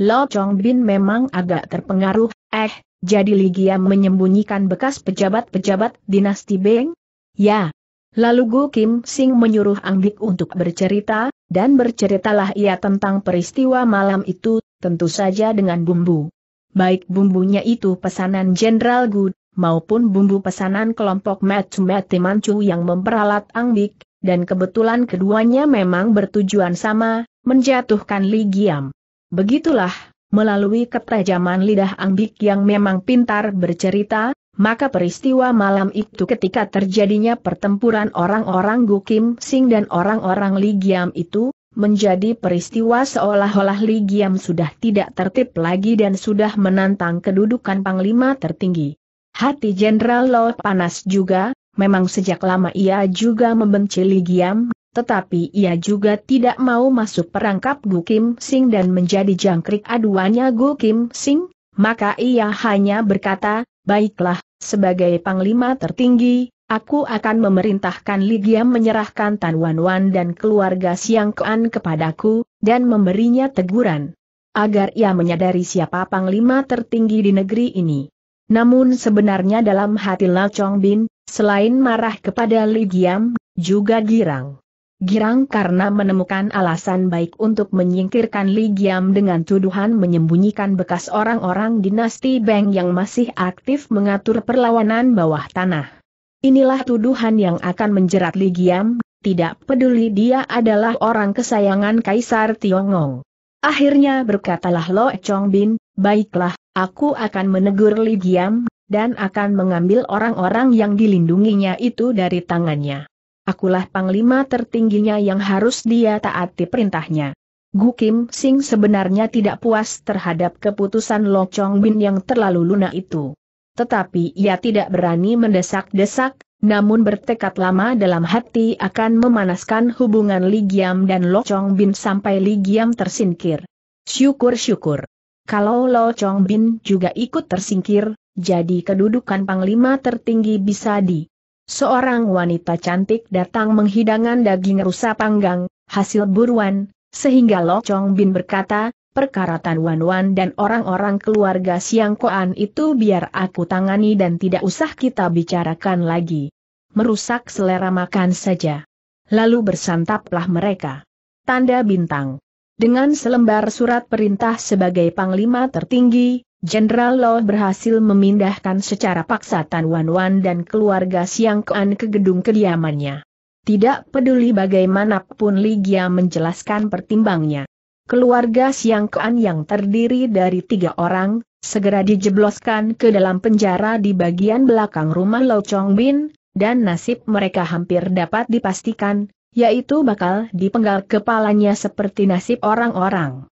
Lo Chong Bin memang agak terpengaruh, eh, jadi Ligia menyembunyikan bekas pejabat-pejabat dinasti Beng? Ya. Lalu Gu Kim Sing menyuruh Ang Angbik untuk bercerita, dan berceritalah ia tentang peristiwa malam itu, tentu saja dengan bumbu. Baik bumbunya itu pesanan Jenderal Gu, maupun bumbu pesanan kelompok Mati Manchu yang memperalat Angbik, dan kebetulan keduanya memang bertujuan sama, menjatuhkan Ligiam. Begitulah, Melalui ketajaman lidah Angbik yang memang pintar bercerita, maka peristiwa malam itu ketika terjadinya pertempuran orang-orang Gukim Sing dan orang-orang Ligiam itu, menjadi peristiwa seolah-olah Ligiam sudah tidak tertib lagi dan sudah menantang kedudukan Panglima tertinggi. Hati Jenderal Lo panas juga, memang sejak lama ia juga membenci Ligiam, tetapi ia juga tidak mau masuk perangkap Gu Kim Sing dan menjadi jangkrik aduannya Gu Kim Sing, maka ia hanya berkata, baiklah, sebagai panglima tertinggi, aku akan memerintahkan Ligia menyerahkan Tan Wan Wan dan keluarga Siang Kuan kepadaku, dan memberinya teguran. Agar ia menyadari siapa panglima tertinggi di negeri ini. Namun sebenarnya dalam hati Lao Chong Bin, selain marah kepada Ligiam, juga girang. Girang karena menemukan alasan baik untuk menyingkirkan Li Giam dengan tuduhan menyembunyikan bekas orang-orang dinasti Beng yang masih aktif mengatur perlawanan bawah tanah. Inilah tuduhan yang akan menjerat Li Giam, tidak peduli dia adalah orang kesayangan Kaisar Tiongong. Akhirnya berkatalah Lo Chong Bin, baiklah, aku akan menegur Li Giam, dan akan mengambil orang-orang yang dilindunginya itu dari tangannya akulah panglima tertingginya yang harus dia taati perintahnya. Gu Kim Sing sebenarnya tidak puas terhadap keputusan Lo Chong Bin yang terlalu lunak itu. Tetapi ia tidak berani mendesak-desak, namun bertekad lama dalam hati akan memanaskan hubungan Li Giam dan Lo Chong Bin sampai Li Giam tersingkir. Syukur-syukur. Kalau Lo Chong Bin juga ikut tersingkir, jadi kedudukan panglima tertinggi bisa di Seorang wanita cantik datang menghidangan daging rusa panggang, hasil buruan, sehingga Chong Bin berkata, perkara Tan Wan Wan dan orang-orang keluarga Siang Koan itu biar aku tangani dan tidak usah kita bicarakan lagi. Merusak selera makan saja. Lalu bersantaplah mereka. Tanda bintang. Dengan selembar surat perintah sebagai panglima tertinggi, Jenderal Law berhasil memindahkan secara paksa Tan Wan Wan dan keluarga Siang Kuan ke gedung kediamannya. Tidak peduli bagaimanapun Ligia menjelaskan pertimbangnya. Keluarga Siang Kuan yang terdiri dari tiga orang, segera dijebloskan ke dalam penjara di bagian belakang rumah Lo Chong Bin, dan nasib mereka hampir dapat dipastikan, yaitu bakal dipenggal kepalanya seperti nasib orang-orang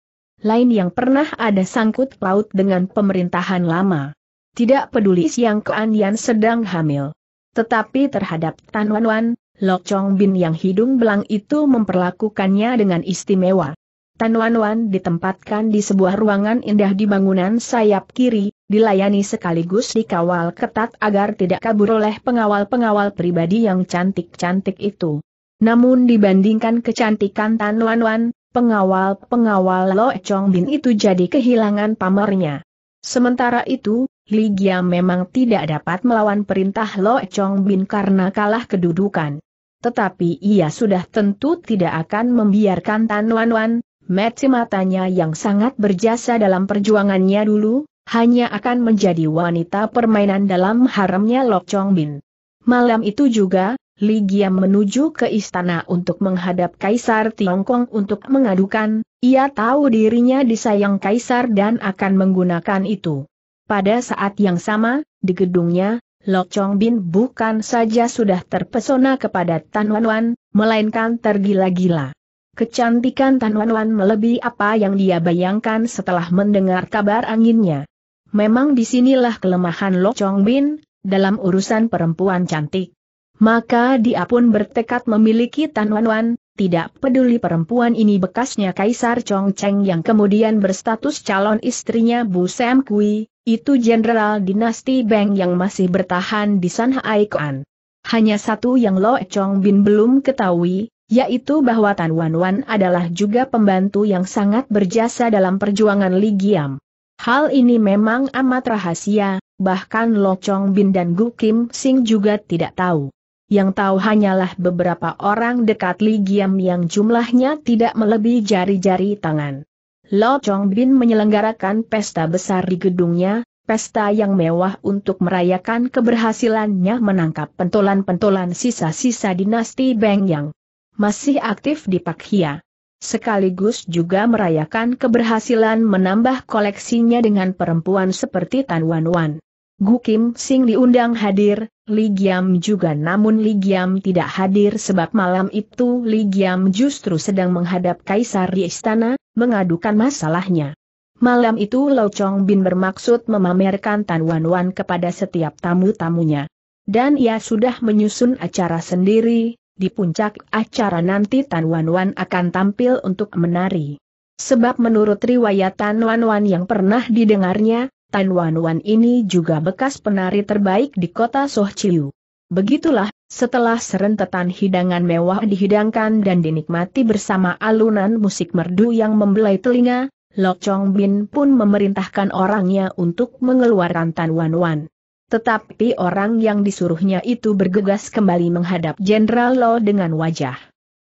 lain yang pernah ada sangkut paut dengan pemerintahan lama. Tidak peduli Siang Kean yang sedang hamil. Tetapi terhadap Tan Wan Wan, Lok Chong Bin yang hidung belang itu memperlakukannya dengan istimewa. Tan Wan Wan ditempatkan di sebuah ruangan indah di bangunan sayap kiri, dilayani sekaligus dikawal ketat agar tidak kabur oleh pengawal-pengawal pribadi yang cantik-cantik itu. Namun dibandingkan kecantikan Tan Wan Wan, pengawal-pengawal Lo Chong Bin itu jadi kehilangan pamernya. Sementara itu, Li Gia memang tidak dapat melawan perintah Lo Chong Bin karena kalah kedudukan. Tetapi ia sudah tentu tidak akan membiarkan Tan Wan Wan, Meci matanya yang sangat berjasa dalam perjuangannya dulu, hanya akan menjadi wanita permainan dalam haramnya Lo Chong Bin. Malam itu juga, Li Giam menuju ke istana untuk menghadap Kaisar Tiongkok untuk mengadukan, ia tahu dirinya disayang Kaisar dan akan menggunakan itu. Pada saat yang sama, di gedungnya, Lok Chong Bin bukan saja sudah terpesona kepada Tan Wan Wan, melainkan tergila-gila. Kecantikan Tan Wan Wan melebihi apa yang dia bayangkan setelah mendengar kabar anginnya. Memang disinilah kelemahan Lok Chong Bin, dalam urusan perempuan cantik maka dia pun bertekad memiliki Tan Wan Wan, tidak peduli perempuan ini bekasnya Kaisar Chong Cheng yang kemudian berstatus calon istrinya Bu Sam Kui, itu jenderal dinasti Beng yang masih bertahan di San Haikoan. Hanya satu yang Lo Chong Bin belum ketahui, yaitu bahwa Tan Wan Wan adalah juga pembantu yang sangat berjasa dalam perjuangan Li Giam. Hal ini memang amat rahasia, bahkan Lo Chong Bin dan Gu Kim Sing juga tidak tahu yang tahu hanyalah beberapa orang dekat Li Giam yang jumlahnya tidak melebihi jari-jari tangan. Lo Chong Bin menyelenggarakan pesta besar di gedungnya, pesta yang mewah untuk merayakan keberhasilannya menangkap pentolan-pentolan sisa-sisa dinasti Beng Yang. Masih aktif di Pak Hia. sekaligus juga merayakan keberhasilan menambah koleksinya dengan perempuan seperti Tan Wan Wan. Gu Kim Sing diundang hadir, Li Giam juga namun Li Giam tidak hadir sebab malam itu Li Giam justru sedang menghadap kaisar di istana, mengadukan masalahnya. Malam itu Lau Chong Bin bermaksud memamerkan Tan Wan Wan kepada setiap tamu-tamunya. Dan ia sudah menyusun acara sendiri, di puncak acara nanti Tan Wan Wan akan tampil untuk menari. Sebab menurut riwayat Tan Wan Wan yang pernah didengarnya, Tan Wan Wan ini juga bekas penari terbaik di kota Sohchiu. Begitulah, setelah serentetan hidangan mewah dihidangkan dan dinikmati bersama alunan musik merdu yang membelai telinga, Lok Chong Bin pun memerintahkan orangnya untuk mengeluarkan Tan Wan Wan. Tetapi orang yang disuruhnya itu bergegas kembali menghadap Jenderal Lo dengan wajah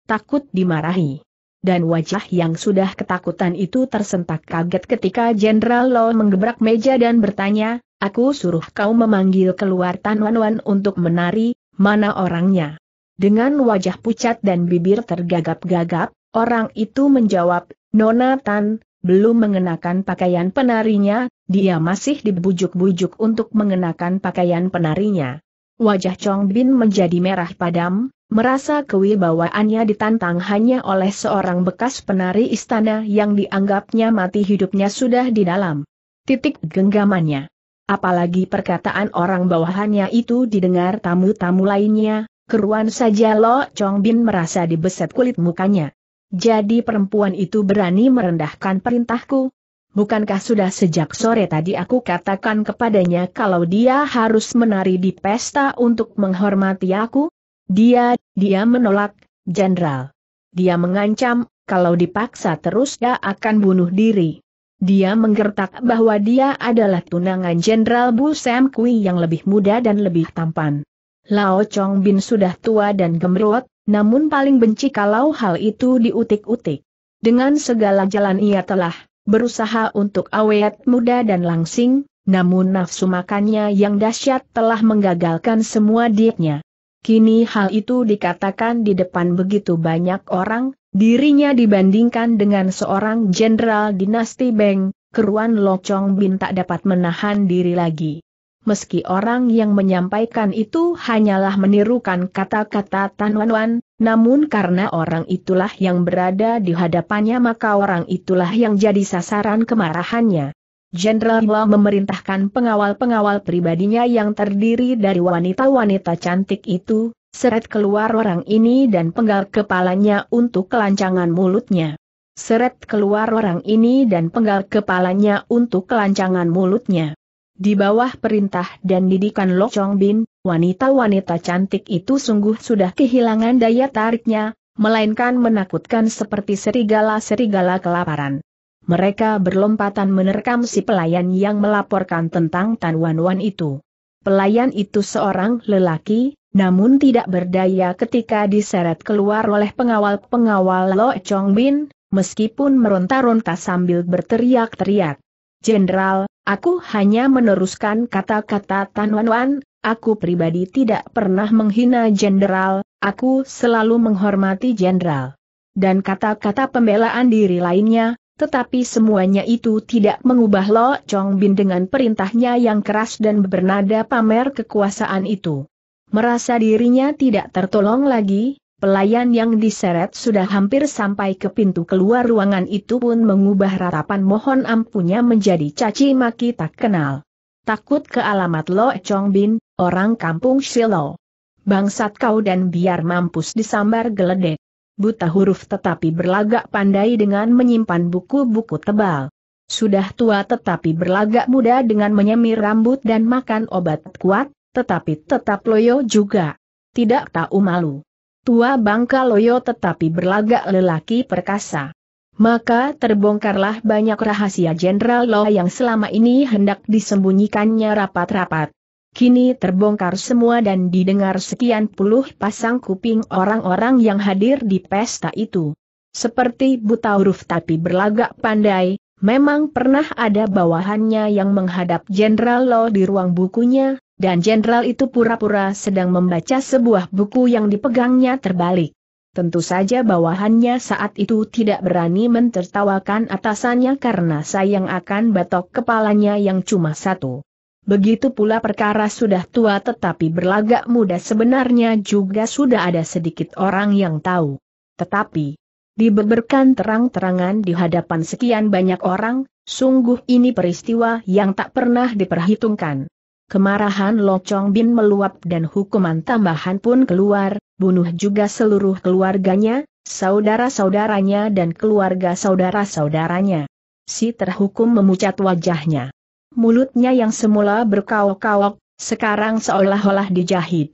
takut dimarahi dan wajah yang sudah ketakutan itu tersentak kaget ketika Jenderal Lo menggebrak meja dan bertanya, Aku suruh kau memanggil keluar Tan Wan Wan untuk menari, mana orangnya? Dengan wajah pucat dan bibir tergagap-gagap, orang itu menjawab, Nona Tan, belum mengenakan pakaian penarinya, dia masih dibujuk-bujuk untuk mengenakan pakaian penarinya. Wajah Chong Bin menjadi merah padam, Merasa kewibawaannya ditantang hanya oleh seorang bekas penari istana yang dianggapnya mati hidupnya sudah di dalam titik genggamannya. Apalagi perkataan orang bawahannya itu didengar tamu-tamu lainnya, keruan saja Lo Chong Bin merasa dibeset kulit mukanya. Jadi perempuan itu berani merendahkan perintahku, Bukankah sudah sejak sore tadi aku katakan kepadanya kalau dia harus menari di pesta untuk menghormati aku? Dia, dia menolak, Jenderal. Dia mengancam, kalau dipaksa terus dia akan bunuh diri. Dia menggertak bahwa dia adalah tunangan Jenderal Bu Sam Kui yang lebih muda dan lebih tampan. Lao Chong Bin sudah tua dan gemerot, namun paling benci kalau hal itu diutik-utik. Dengan segala jalan ia telah berusaha untuk awet muda dan langsing, namun nafsu makannya yang dahsyat telah menggagalkan semua dietnya. Kini hal itu dikatakan di depan begitu banyak orang, dirinya dibandingkan dengan seorang jenderal dinasti Beng, keruan Locong Bin tak dapat menahan diri lagi. Meski orang yang menyampaikan itu hanyalah menirukan kata-kata Tan Wan Wan, namun karena orang itulah yang berada di hadapannya maka orang itulah yang jadi sasaran kemarahannya. Jenderal Hua memerintahkan pengawal-pengawal pribadinya yang terdiri dari wanita-wanita cantik itu, seret keluar orang ini dan penggal kepalanya untuk kelancangan mulutnya. Seret keluar orang ini dan penggal kepalanya untuk kelancangan mulutnya. Di bawah perintah dan didikan Lo Chong Bin, wanita-wanita cantik itu sungguh sudah kehilangan daya tariknya, melainkan menakutkan seperti serigala-serigala kelaparan. Mereka berlompatan menerkam si pelayan yang melaporkan tentang Tan Wan Wan itu. Pelayan itu seorang lelaki, namun tidak berdaya ketika diseret keluar oleh pengawal-pengawal Lo Chong Bin, meskipun meronta-ronta sambil berteriak-teriak. Jenderal, aku hanya meneruskan kata-kata Tan Wan Wan, aku pribadi tidak pernah menghina jenderal, aku selalu menghormati jenderal. Dan kata-kata pembelaan diri lainnya, tetapi semuanya itu tidak mengubah Lo Chong Bin dengan perintahnya yang keras dan bernada pamer kekuasaan itu. Merasa dirinya tidak tertolong lagi, pelayan yang diseret sudah hampir sampai ke pintu keluar ruangan itu pun mengubah ratapan mohon ampunya menjadi caci maki tak kenal. Takut ke alamat Lo Chong Bin, orang kampung Silo. Bangsat kau dan biar mampus disambar geledek buta huruf tetapi berlagak pandai dengan menyimpan buku-buku tebal. Sudah tua tetapi berlagak muda dengan menyemir rambut dan makan obat kuat, tetapi tetap loyo juga. Tidak tahu malu. Tua bangka loyo tetapi berlagak lelaki perkasa. Maka terbongkarlah banyak rahasia Jenderal Lo yang selama ini hendak disembunyikannya rapat-rapat. Kini terbongkar semua dan didengar sekian puluh pasang kuping orang-orang yang hadir di pesta itu. Seperti buta huruf tapi berlagak pandai, memang pernah ada bawahannya yang menghadap Jenderal Lo di ruang bukunya, dan jenderal itu pura-pura sedang membaca sebuah buku yang dipegangnya terbalik. Tentu saja bawahannya saat itu tidak berani mentertawakan atasannya karena sayang akan batok kepalanya yang cuma satu. Begitu pula perkara sudah tua tetapi berlagak muda sebenarnya juga sudah ada sedikit orang yang tahu. Tetapi, dibeberkan terang-terangan di hadapan sekian banyak orang, sungguh ini peristiwa yang tak pernah diperhitungkan. Kemarahan Chong Bin meluap dan hukuman tambahan pun keluar, bunuh juga seluruh keluarganya, saudara-saudaranya dan keluarga saudara-saudaranya. Si terhukum memucat wajahnya mulutnya yang semula berkaok-kaok, sekarang seolah-olah dijahit.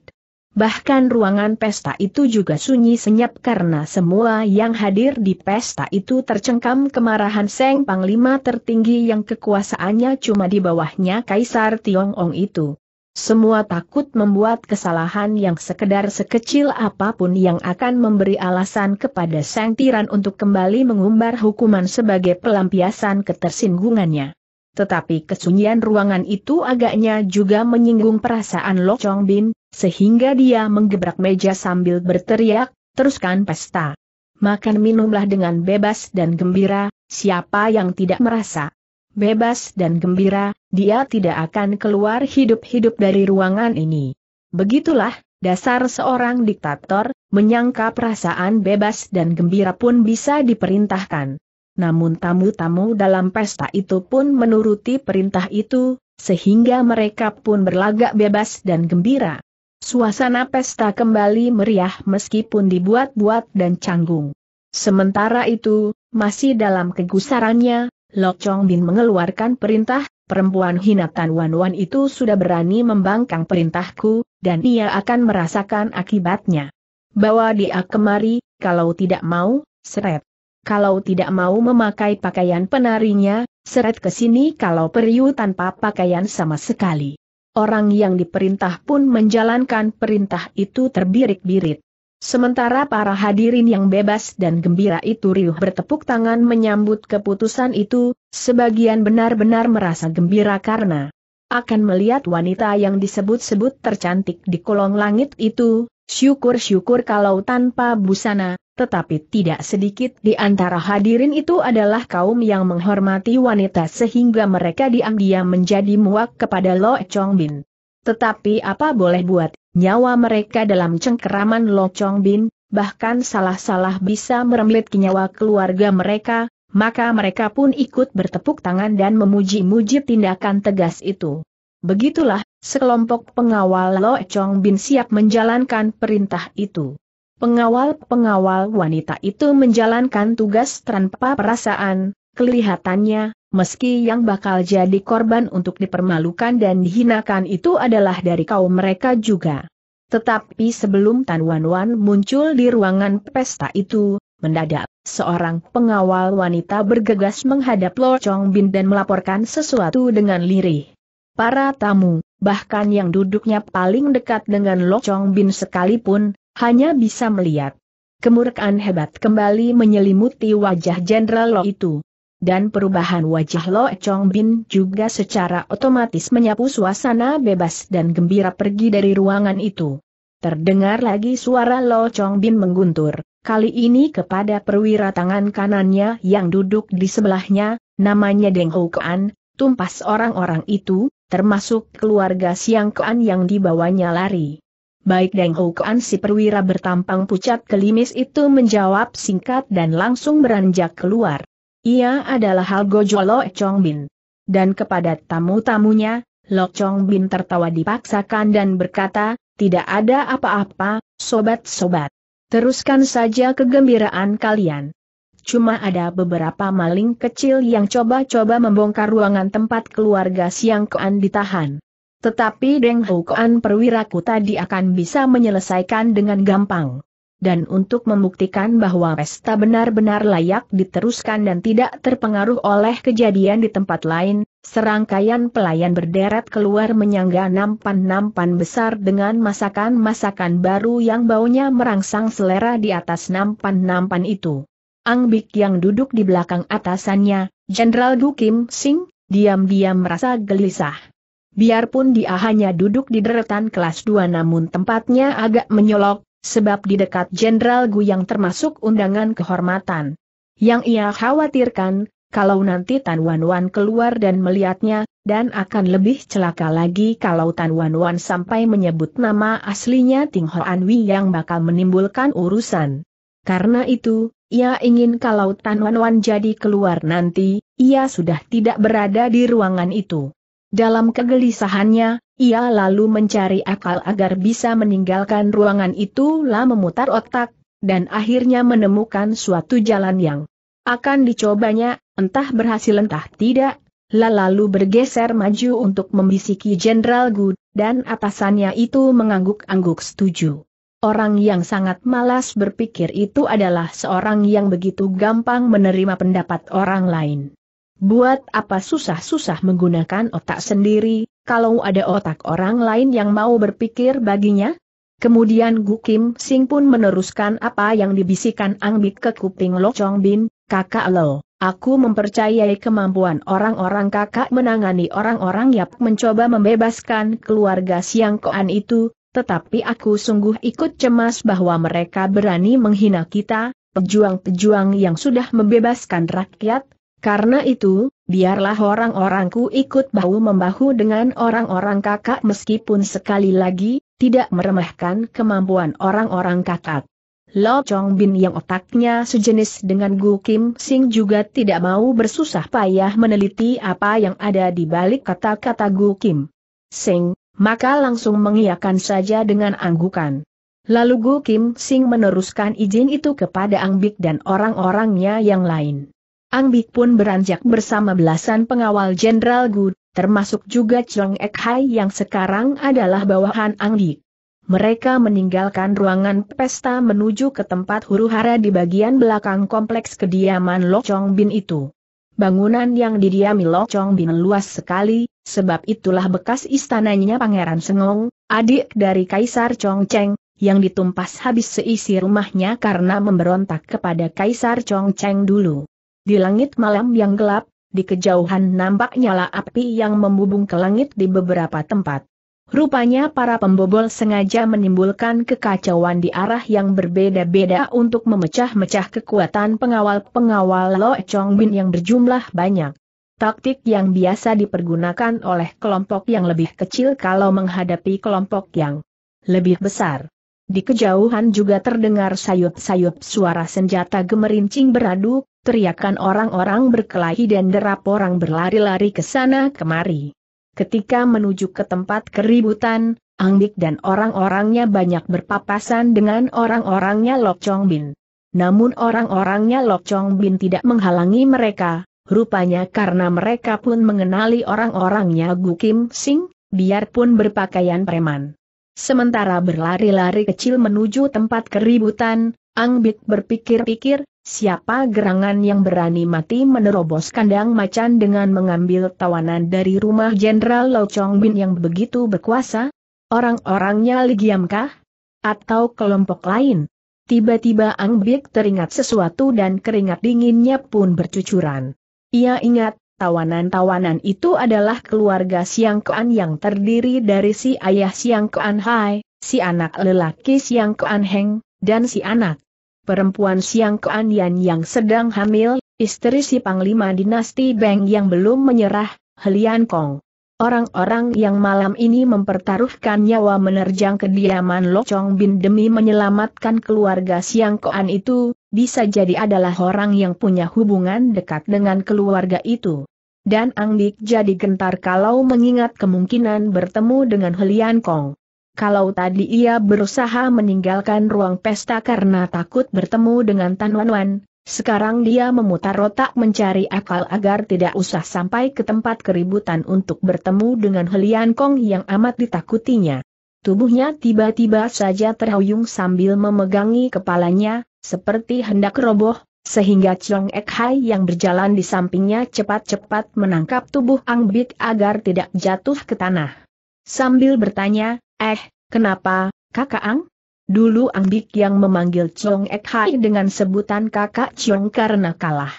Bahkan ruangan pesta itu juga sunyi senyap karena semua yang hadir di pesta itu tercengkam kemarahan Seng Panglima tertinggi yang kekuasaannya cuma di bawahnya Kaisar Tiongong itu. Semua takut membuat kesalahan yang sekedar sekecil apapun yang akan memberi alasan kepada Seng Tiran untuk kembali mengumbar hukuman sebagai pelampiasan ketersinggungannya tetapi kesunyian ruangan itu agaknya juga menyinggung perasaan Lo Chong Bin, sehingga dia menggebrak meja sambil berteriak, teruskan pesta. Makan minumlah dengan bebas dan gembira, siapa yang tidak merasa bebas dan gembira, dia tidak akan keluar hidup-hidup dari ruangan ini. Begitulah, dasar seorang diktator, menyangka perasaan bebas dan gembira pun bisa diperintahkan namun tamu-tamu dalam pesta itu pun menuruti perintah itu, sehingga mereka pun berlagak bebas dan gembira. Suasana pesta kembali meriah meskipun dibuat-buat dan canggung. Sementara itu, masih dalam kegusarannya, Lok Chong Bin mengeluarkan perintah, perempuan hinatan Wan-Wan itu sudah berani membangkang perintahku, dan ia akan merasakan akibatnya. Bawa dia kemari, kalau tidak mau, seret kalau tidak mau memakai pakaian penarinya, seret ke sini kalau periu tanpa pakaian sama sekali. Orang yang diperintah pun menjalankan perintah itu terbirik-birit. Sementara para hadirin yang bebas dan gembira itu riuh bertepuk tangan menyambut keputusan itu, sebagian benar-benar merasa gembira karena akan melihat wanita yang disebut-sebut tercantik di kolong langit itu, syukur-syukur kalau tanpa busana, tetapi tidak sedikit di antara hadirin itu adalah kaum yang menghormati wanita sehingga mereka diam-diam menjadi muak kepada Lo Chong Bin. Tetapi apa boleh buat, nyawa mereka dalam cengkeraman Lo Chong Bin, bahkan salah-salah bisa merembet ke nyawa keluarga mereka, maka mereka pun ikut bertepuk tangan dan memuji-muji tindakan tegas itu. Begitulah, sekelompok pengawal Lo Chong Bin siap menjalankan perintah itu. Pengawal-pengawal wanita itu menjalankan tugas tanpa perasaan, kelihatannya, meski yang bakal jadi korban untuk dipermalukan dan dihinakan itu adalah dari kaum mereka juga. Tetapi sebelum Tan Wan Wan muncul di ruangan pesta itu, mendadak, seorang pengawal wanita bergegas menghadap Lo Chong Bin dan melaporkan sesuatu dengan lirih. Para tamu, bahkan yang duduknya paling dekat dengan Lo Chong Bin sekalipun, hanya bisa melihat. Kemurkaan hebat kembali menyelimuti wajah Jenderal Lo itu. Dan perubahan wajah Lo Chong Bin juga secara otomatis menyapu suasana bebas dan gembira pergi dari ruangan itu. Terdengar lagi suara Lo Chong Bin mengguntur, kali ini kepada perwira tangan kanannya yang duduk di sebelahnya, namanya Deng Ho Kuan, tumpas orang-orang itu, termasuk keluarga Siang Kuan yang dibawanya lari baik Deng Kuan si perwira bertampang pucat kelimis itu menjawab singkat dan langsung beranjak keluar. Ia adalah Halgo Jolo Chong Bin. Dan kepada tamu-tamunya, Lo Chong Bin tertawa dipaksakan dan berkata, tidak ada apa-apa, sobat-sobat. Teruskan saja kegembiraan kalian cuma ada beberapa maling kecil yang coba-coba membongkar ruangan tempat keluarga Siang Kuan ditahan. Tetapi Deng perwira perwiraku tadi akan bisa menyelesaikan dengan gampang. Dan untuk membuktikan bahwa pesta benar-benar layak diteruskan dan tidak terpengaruh oleh kejadian di tempat lain, serangkaian pelayan berderet keluar menyangga nampan-nampan besar dengan masakan-masakan baru yang baunya merangsang selera di atas nampan-nampan itu. Ang Bik yang duduk di belakang atasannya, Jenderal Gu Kim Sing, diam-diam merasa gelisah. Biarpun dia hanya duduk di deretan kelas 2 namun tempatnya agak menyolok, sebab di dekat Jenderal Gu yang termasuk undangan kehormatan. Yang ia khawatirkan, kalau nanti Tan Wan Wan keluar dan melihatnya, dan akan lebih celaka lagi kalau Tan Wan Wan sampai menyebut nama aslinya Ting Hoan yang bakal menimbulkan urusan. Karena itu, ia ingin kalau Tan Wan Wan jadi keluar nanti, ia sudah tidak berada di ruangan itu. Dalam kegelisahannya, ia lalu mencari akal agar bisa meninggalkan ruangan itu lah memutar otak, dan akhirnya menemukan suatu jalan yang akan dicobanya, entah berhasil entah tidak, lah lalu bergeser maju untuk membisiki Jenderal Gu, dan atasannya itu mengangguk-angguk setuju. Orang yang sangat malas berpikir itu adalah seorang yang begitu gampang menerima pendapat orang lain. Buat apa susah-susah menggunakan otak sendiri, kalau ada otak orang lain yang mau berpikir baginya? Kemudian Gu Kim Sing pun meneruskan apa yang dibisikkan Ang Bik ke kuping Lo Chong Bin, kakak Lo. Aku mempercayai kemampuan orang-orang kakak menangani orang-orang Yap mencoba membebaskan keluarga Siang Koan itu, tetapi aku sungguh ikut cemas bahwa mereka berani menghina kita, pejuang-pejuang yang sudah membebaskan rakyat, karena itu, biarlah orang-orangku ikut bahu-membahu dengan orang-orang kakak meskipun sekali lagi, tidak meremehkan kemampuan orang-orang kakak. Lo Chong Bin yang otaknya sejenis dengan Gu Kim Sing juga tidak mau bersusah payah meneliti apa yang ada di balik kata-kata Gu Kim Sing, maka langsung mengiyakan saja dengan anggukan. Lalu Gu Kim Sing meneruskan izin itu kepada Ang Bik dan orang-orangnya yang lain. Ang Angbik pun beranjak bersama belasan pengawal Jenderal Gu, termasuk juga Chong Ek Hai yang sekarang adalah bawahan Ang Angbik. Mereka meninggalkan ruangan pesta menuju ke tempat huru-hara di bagian belakang kompleks kediaman Lo Chong Bin itu. Bangunan yang didiami Lo Chong Bin luas sekali, sebab itulah bekas istananya Pangeran Sengong, adik dari Kaisar Chong Cheng, yang ditumpas habis seisi rumahnya karena memberontak kepada Kaisar Chong Cheng dulu. Di langit malam yang gelap, di kejauhan nampak nyala api yang membubung ke langit di beberapa tempat. Rupanya para pembobol sengaja menimbulkan kekacauan di arah yang berbeda-beda untuk memecah-mecah kekuatan pengawal-pengawal Lo Chong Bin yang berjumlah banyak. Taktik yang biasa dipergunakan oleh kelompok yang lebih kecil kalau menghadapi kelompok yang lebih besar. Di kejauhan juga terdengar sayup-sayup suara senjata gemerincing beradu, teriakan orang-orang berkelahi dan derap orang berlari-lari ke sana kemari. Ketika menuju ke tempat keributan, Angbik dan orang-orangnya banyak berpapasan dengan orang-orangnya Lok Chong Bin. Namun orang-orangnya Lok Chong Bin tidak menghalangi mereka, rupanya karena mereka pun mengenali orang-orangnya Gu Kim Sing, biarpun berpakaian preman. Sementara berlari-lari kecil menuju tempat keributan, Ang Bik berpikir-pikir, siapa gerangan yang berani mati menerobos kandang macan dengan mengambil tawanan dari rumah Jenderal Lo Chong Bin yang begitu berkuasa? Orang-orangnya Ligiamkah? Atau kelompok lain? Tiba-tiba Ang Bik teringat sesuatu dan keringat dinginnya pun bercucuran. Ia ingat, Tawanan-tawanan itu adalah keluarga Siang Kuan yang terdiri dari si ayah Siang Kuan Hai, si anak lelaki Siang Kuan Heng, dan si anak perempuan Siang Kuan Yan yang sedang hamil, istri si Panglima Dinasti Beng yang belum menyerah, Helian Kong. Orang-orang yang malam ini mempertaruhkan nyawa menerjang kediaman Lo Chong Bin demi menyelamatkan keluarga Siang Kuan itu, bisa jadi adalah orang yang punya hubungan dekat dengan keluarga itu dan Ang Dik jadi gentar kalau mengingat kemungkinan bertemu dengan Helian Kong. Kalau tadi ia berusaha meninggalkan ruang pesta karena takut bertemu dengan Tan Wan Wan, sekarang dia memutar otak mencari akal agar tidak usah sampai ke tempat keributan untuk bertemu dengan Helian Kong yang amat ditakutinya. Tubuhnya tiba-tiba saja terhuyung sambil memegangi kepalanya, seperti hendak roboh, sehingga Chong Ek Hai yang berjalan di sampingnya cepat-cepat menangkap tubuh Ang Bik agar tidak jatuh ke tanah. Sambil bertanya, eh, kenapa, kakak Ang? Dulu Ang Bik yang memanggil Chong Ek Hai dengan sebutan kakak Chong karena kalah.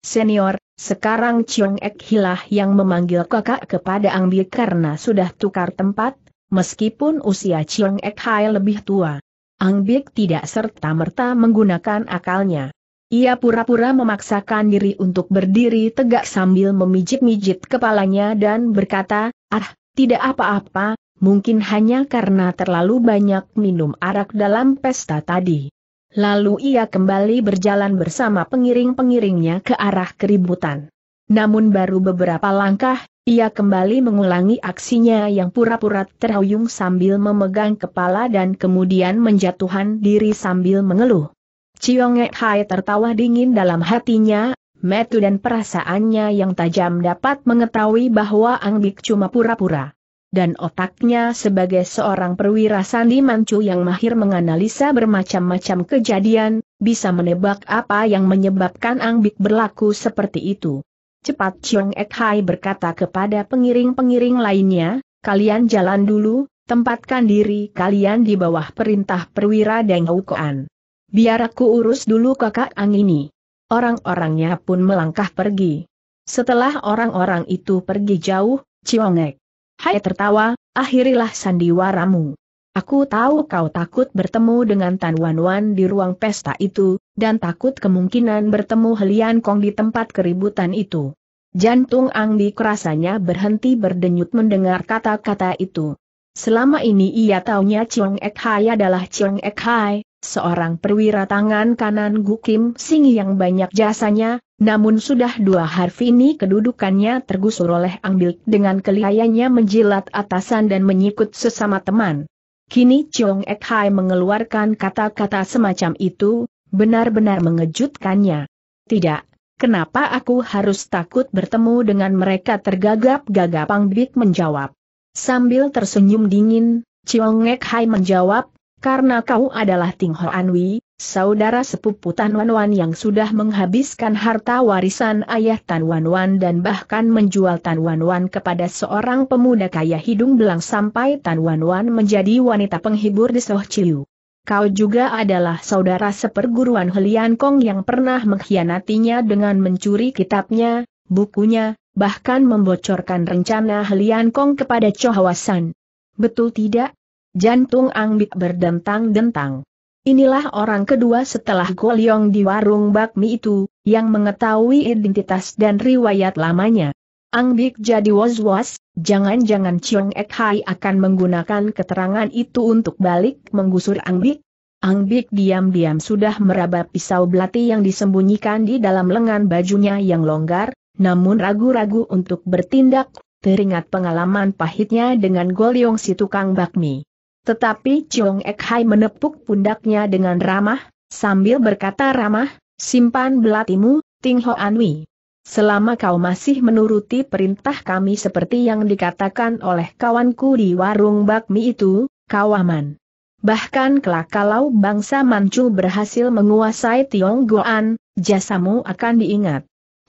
Senior, sekarang Chong Ek Hilah yang memanggil kakak kepada Ang Bik karena sudah tukar tempat, meskipun usia Chong Ek Hai lebih tua. Ang Bik tidak serta-merta menggunakan akalnya. Ia pura-pura memaksakan diri untuk berdiri tegak sambil memijit-mijit kepalanya dan berkata, ah, tidak apa-apa, mungkin hanya karena terlalu banyak minum arak dalam pesta tadi. Lalu ia kembali berjalan bersama pengiring-pengiringnya ke arah keributan. Namun baru beberapa langkah, ia kembali mengulangi aksinya yang pura-pura terhuyung sambil memegang kepala dan kemudian menjatuhkan diri sambil mengeluh. Ciong Ek Hai tertawa dingin dalam hatinya, metu dan perasaannya yang tajam dapat mengetahui bahwa Ang Bik cuma pura-pura. Dan otaknya sebagai seorang perwira sandi mancu yang mahir menganalisa bermacam-macam kejadian, bisa menebak apa yang menyebabkan Ang Bik berlaku seperti itu. Cepat Ciong Ek Hai berkata kepada pengiring-pengiring lainnya, kalian jalan dulu, tempatkan diri kalian di bawah perintah perwira Deng Hukoan. Biar aku urus dulu kakak ini Orang-orangnya pun melangkah pergi. Setelah orang-orang itu pergi jauh, Ciongek. Hai tertawa, akhirilah sandiwaramu. Aku tahu kau takut bertemu dengan Tan Wan Wan di ruang pesta itu, dan takut kemungkinan bertemu Helian Kong di tempat keributan itu. Jantung Ang di kerasanya berhenti berdenyut mendengar kata-kata itu. Selama ini ia taunya Chiong Ek Hai adalah Chiong Ek Hai, seorang perwira tangan kanan Gukim Sing yang banyak jasanya, namun sudah dua hari ini kedudukannya tergusur oleh Angbil dengan kelihayanya menjilat atasan dan menyikut sesama teman. Kini Chong Ek Hai mengeluarkan kata-kata semacam itu, benar-benar mengejutkannya. Tidak, kenapa aku harus takut bertemu dengan mereka tergagap-gagap Angbil menjawab. Sambil tersenyum dingin, Chong Ek Hai menjawab, karena kau adalah Ting Ho Anwi, saudara sepupu Tan Wan Wan yang sudah menghabiskan harta warisan ayah Tan Wan Wan dan bahkan menjual Tan Wan Wan kepada seorang pemuda kaya hidung belang sampai Tan Wan Wan menjadi wanita penghibur di Soh Chiu. Kau juga adalah saudara seperguruan Helian Kong yang pernah mengkhianatinya dengan mencuri kitabnya, bukunya, bahkan membocorkan rencana Helian Kong kepada Hwasan. Betul tidak? Jantung Ang Bik berdentang-dentang. Inilah orang kedua setelah Goliong di warung bakmi itu, yang mengetahui identitas dan riwayat lamanya. Ang Bik jadi was-was, jangan-jangan Chong Ek Hai akan menggunakan keterangan itu untuk balik menggusur Ang Bik diam-diam sudah meraba pisau belati yang disembunyikan di dalam lengan bajunya yang longgar, namun ragu-ragu untuk bertindak, teringat pengalaman pahitnya dengan Goliong si tukang bakmi. Tetapi Chong Ek Hai menepuk pundaknya dengan ramah, sambil berkata ramah, simpan belatimu, Ting Ho Anwi. Selama kau masih menuruti perintah kami seperti yang dikatakan oleh kawanku di warung bakmi itu, kau aman. Bahkan kelak kalau bangsa Manchu berhasil menguasai Tiong Goan, jasamu akan diingat.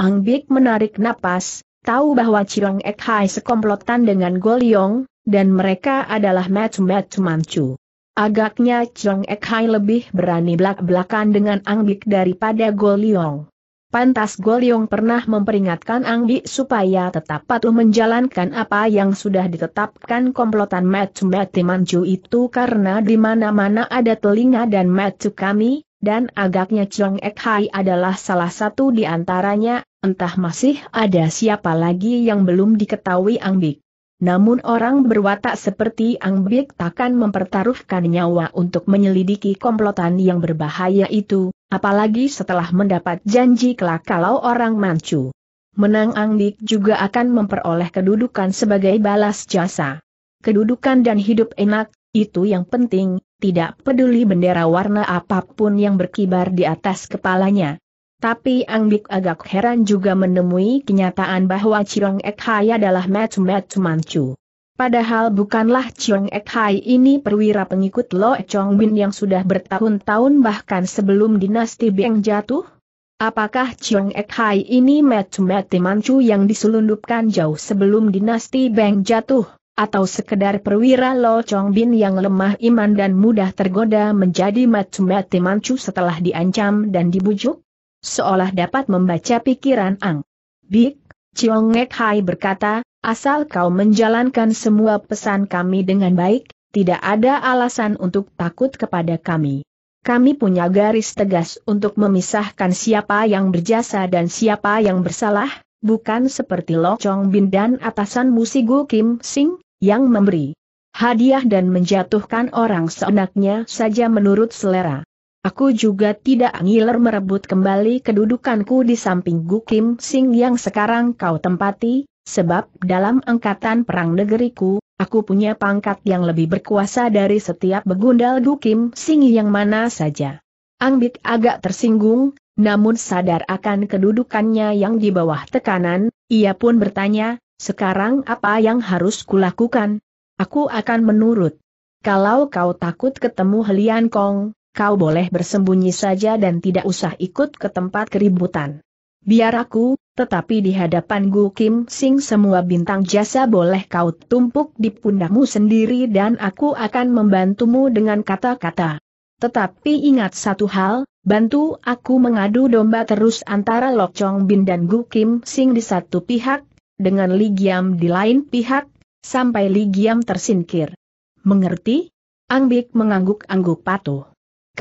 Ang Angbik menarik napas, tahu bahwa Chiang Ek Hai sekomplotan dengan Goliong, dan mereka adalah match-match mancu. Agaknya Chong Ek Hai lebih berani belak-belakan dengan Ang Bik daripada Go Pantas Go pernah memperingatkan Ang Bik supaya tetap patuh menjalankan apa yang sudah ditetapkan komplotan match-match mancu itu karena di mana-mana ada telinga dan match kami, dan agaknya Chong Ek Hai adalah salah satu di antaranya, entah masih ada siapa lagi yang belum diketahui Ang Bik. Namun orang berwatak seperti Ang Biek takkan mempertaruhkan nyawa untuk menyelidiki komplotan yang berbahaya itu, apalagi setelah mendapat janji kelak kalau orang mancu. Menang Ang juga akan memperoleh kedudukan sebagai balas jasa. Kedudukan dan hidup enak, itu yang penting, tidak peduli bendera warna apapun yang berkibar di atas kepalanya. Tapi Ang Bik agak heran juga menemui kenyataan bahwa Chiong Ek Hai adalah matu-matu Manchu. Padahal bukanlah Chiong Ek Hai ini perwira pengikut Lo Chong Bin yang sudah bertahun-tahun bahkan sebelum dinasti Beng jatuh? Apakah Chiong Ek Hai ini matu-matu Manchu yang diselundupkan jauh sebelum dinasti Beng jatuh? Atau sekedar perwira Lo Chong Bin yang lemah iman dan mudah tergoda menjadi matu-matu Manchu setelah diancam dan dibujuk? seolah dapat membaca pikiran Ang. Bik, Chiong Ngek Hai berkata, asal kau menjalankan semua pesan kami dengan baik, tidak ada alasan untuk takut kepada kami. Kami punya garis tegas untuk memisahkan siapa yang berjasa dan siapa yang bersalah, bukan seperti Lo Chong Bin dan atasan Musigu Kim Sing, yang memberi hadiah dan menjatuhkan orang seenaknya saja menurut selera. Aku juga tidak ngiler merebut kembali kedudukanku di samping Gu Kim Sing yang sekarang kau tempati, sebab dalam angkatan perang negeriku, aku punya pangkat yang lebih berkuasa dari setiap begundal Gu Kim Sing yang mana saja. Ang Angbit agak tersinggung, namun sadar akan kedudukannya yang di bawah tekanan, ia pun bertanya, sekarang apa yang harus kulakukan? Aku akan menurut. Kalau kau takut ketemu Helian Kong, kau boleh bersembunyi saja dan tidak usah ikut ke tempat keributan. Biar aku, tetapi di hadapan Gu Kim Sing semua bintang jasa boleh kau tumpuk di pundakmu sendiri dan aku akan membantumu dengan kata-kata. Tetapi ingat satu hal, bantu aku mengadu domba terus antara Lok Chong Bin dan Gu Kim Sing di satu pihak, dengan Li Giam di lain pihak, sampai Li Giam tersingkir. Mengerti? Ang Bik mengangguk-angguk patuh.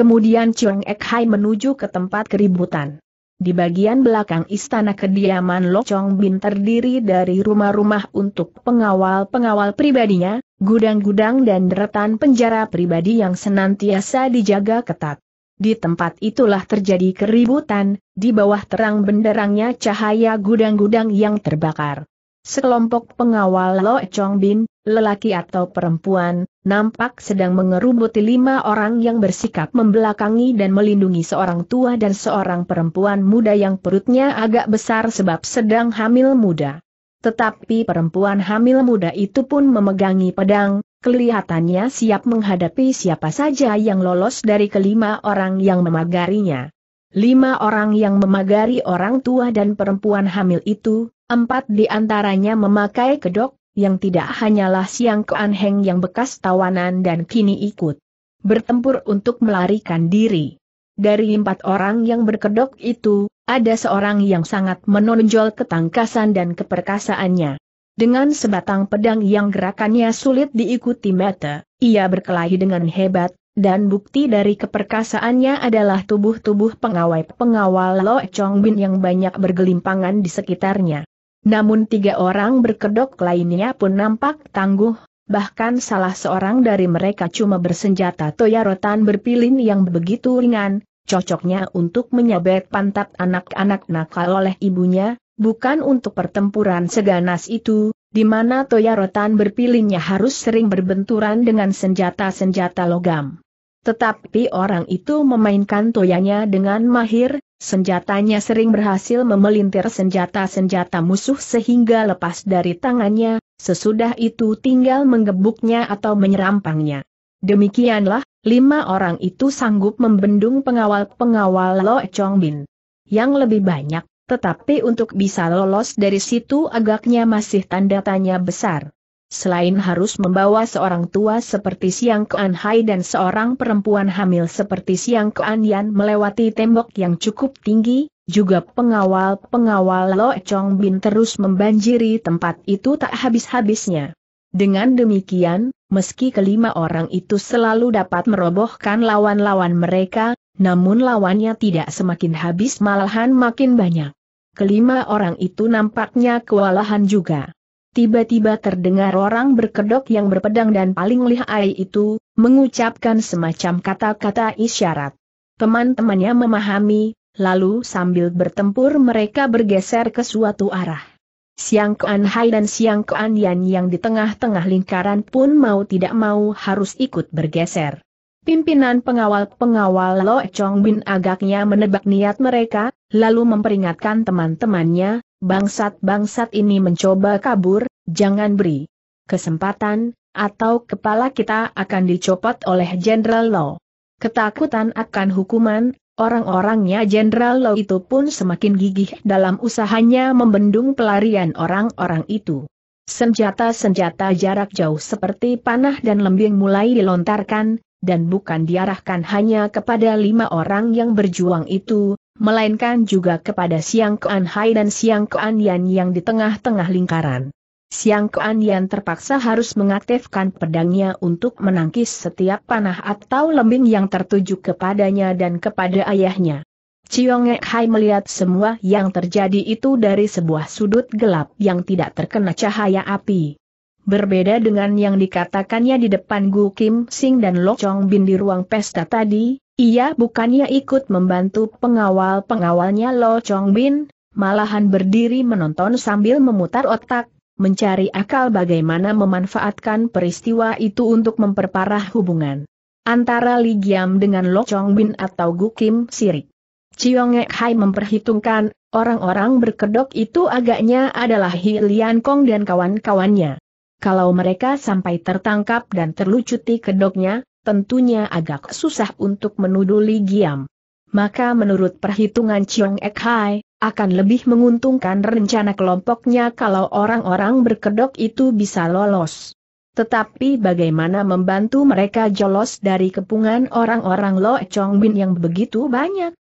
Kemudian Chong Ek Hai menuju ke tempat keributan. Di bagian belakang istana kediaman Lo Chong Bin terdiri dari rumah-rumah untuk pengawal-pengawal pribadinya, gudang-gudang dan deretan penjara pribadi yang senantiasa dijaga ketat. Di tempat itulah terjadi keributan, di bawah terang benderangnya cahaya gudang-gudang yang terbakar. Sekelompok pengawal Lo Chong Bin, lelaki atau perempuan, nampak sedang mengerubuti lima orang yang bersikap membelakangi dan melindungi seorang tua dan seorang perempuan muda yang perutnya agak besar sebab sedang hamil muda. Tetapi perempuan hamil muda itu pun memegangi pedang, kelihatannya siap menghadapi siapa saja yang lolos dari kelima orang yang memagarinya. Lima orang yang memagari orang tua dan perempuan hamil itu, empat di antaranya memakai kedok, yang tidak hanyalah Siang ke yang bekas tawanan dan kini ikut bertempur untuk melarikan diri. Dari empat orang yang berkedok itu, ada seorang yang sangat menonjol ketangkasan dan keperkasaannya. Dengan sebatang pedang yang gerakannya sulit diikuti mata, ia berkelahi dengan hebat, dan bukti dari keperkasaannya adalah tubuh-tubuh pengawai-pengawal Lo Chong Bin yang banyak bergelimpangan di sekitarnya. Namun tiga orang berkedok lainnya pun nampak tangguh, bahkan salah seorang dari mereka cuma bersenjata toyarotan berpilin yang begitu ringan, cocoknya untuk menyabet pantat anak-anak nakal oleh ibunya, bukan untuk pertempuran seganas itu, di mana toyarotan berpilinnya harus sering berbenturan dengan senjata-senjata logam. Tetapi orang itu memainkan toyanya dengan mahir, Senjatanya sering berhasil memelintir senjata-senjata musuh sehingga lepas dari tangannya, sesudah itu tinggal menggebuknya atau menyerampangnya. Demikianlah, lima orang itu sanggup membendung pengawal-pengawal Lo Chong Bin. Yang lebih banyak, tetapi untuk bisa lolos dari situ agaknya masih tanda tanya besar. Selain harus membawa seorang tua seperti Siang Kuan Hai dan seorang perempuan hamil seperti Siang Kuan Yan melewati tembok yang cukup tinggi, juga pengawal-pengawal Lo Chong Bin terus membanjiri tempat itu tak habis-habisnya. Dengan demikian, meski kelima orang itu selalu dapat merobohkan lawan-lawan mereka, namun lawannya tidak semakin habis malahan makin banyak. Kelima orang itu nampaknya kewalahan juga. Tiba-tiba terdengar orang berkedok yang berpedang dan paling lihai itu, mengucapkan semacam kata-kata isyarat. Teman-temannya memahami, lalu sambil bertempur mereka bergeser ke suatu arah. Siang Kuan Hai dan Siang Kuan Yan yang di tengah-tengah lingkaran pun mau tidak mau harus ikut bergeser. Pimpinan pengawal-pengawal Lo Chong Bin agaknya menebak niat mereka, lalu memperingatkan teman-temannya, bangsat-bangsat ini mencoba kabur, jangan beri kesempatan, atau kepala kita akan dicopot oleh Jenderal Lo. Ketakutan akan hukuman, orang-orangnya Jenderal Lo itu pun semakin gigih dalam usahanya membendung pelarian orang-orang itu. Senjata-senjata jarak jauh seperti panah dan lembing mulai dilontarkan, dan bukan diarahkan hanya kepada lima orang yang berjuang itu, melainkan juga kepada Siang Kean Hai dan Siang Kean Yan yang di tengah-tengah lingkaran. Siang Kuan Yan terpaksa harus mengaktifkan pedangnya untuk menangkis setiap panah atau lembing yang tertuju kepadanya dan kepada ayahnya. Chiong Ek Hai melihat semua yang terjadi itu dari sebuah sudut gelap yang tidak terkena cahaya api. Berbeda dengan yang dikatakannya di depan Gu Kim Sing dan Lok Chong Bin di ruang pesta tadi, ia bukannya ikut membantu pengawal-pengawalnya Lo Chong Bin, malahan berdiri menonton sambil memutar otak, mencari akal bagaimana memanfaatkan peristiwa itu untuk memperparah hubungan antara Li Giam dengan Lo Chong Bin atau Gu Kim Sirik. Chiong Ek Hai memperhitungkan, orang-orang berkedok itu agaknya adalah Hi Lian Kong dan kawan-kawannya. Kalau mereka sampai tertangkap dan terlucuti kedoknya, tentunya agak susah untuk menuduh Li Giam. Maka menurut perhitungan Chiong Ek Hai, akan lebih menguntungkan rencana kelompoknya kalau orang-orang berkedok itu bisa lolos. Tetapi bagaimana membantu mereka jolos dari kepungan orang-orang Lo Chong Bin yang begitu banyak?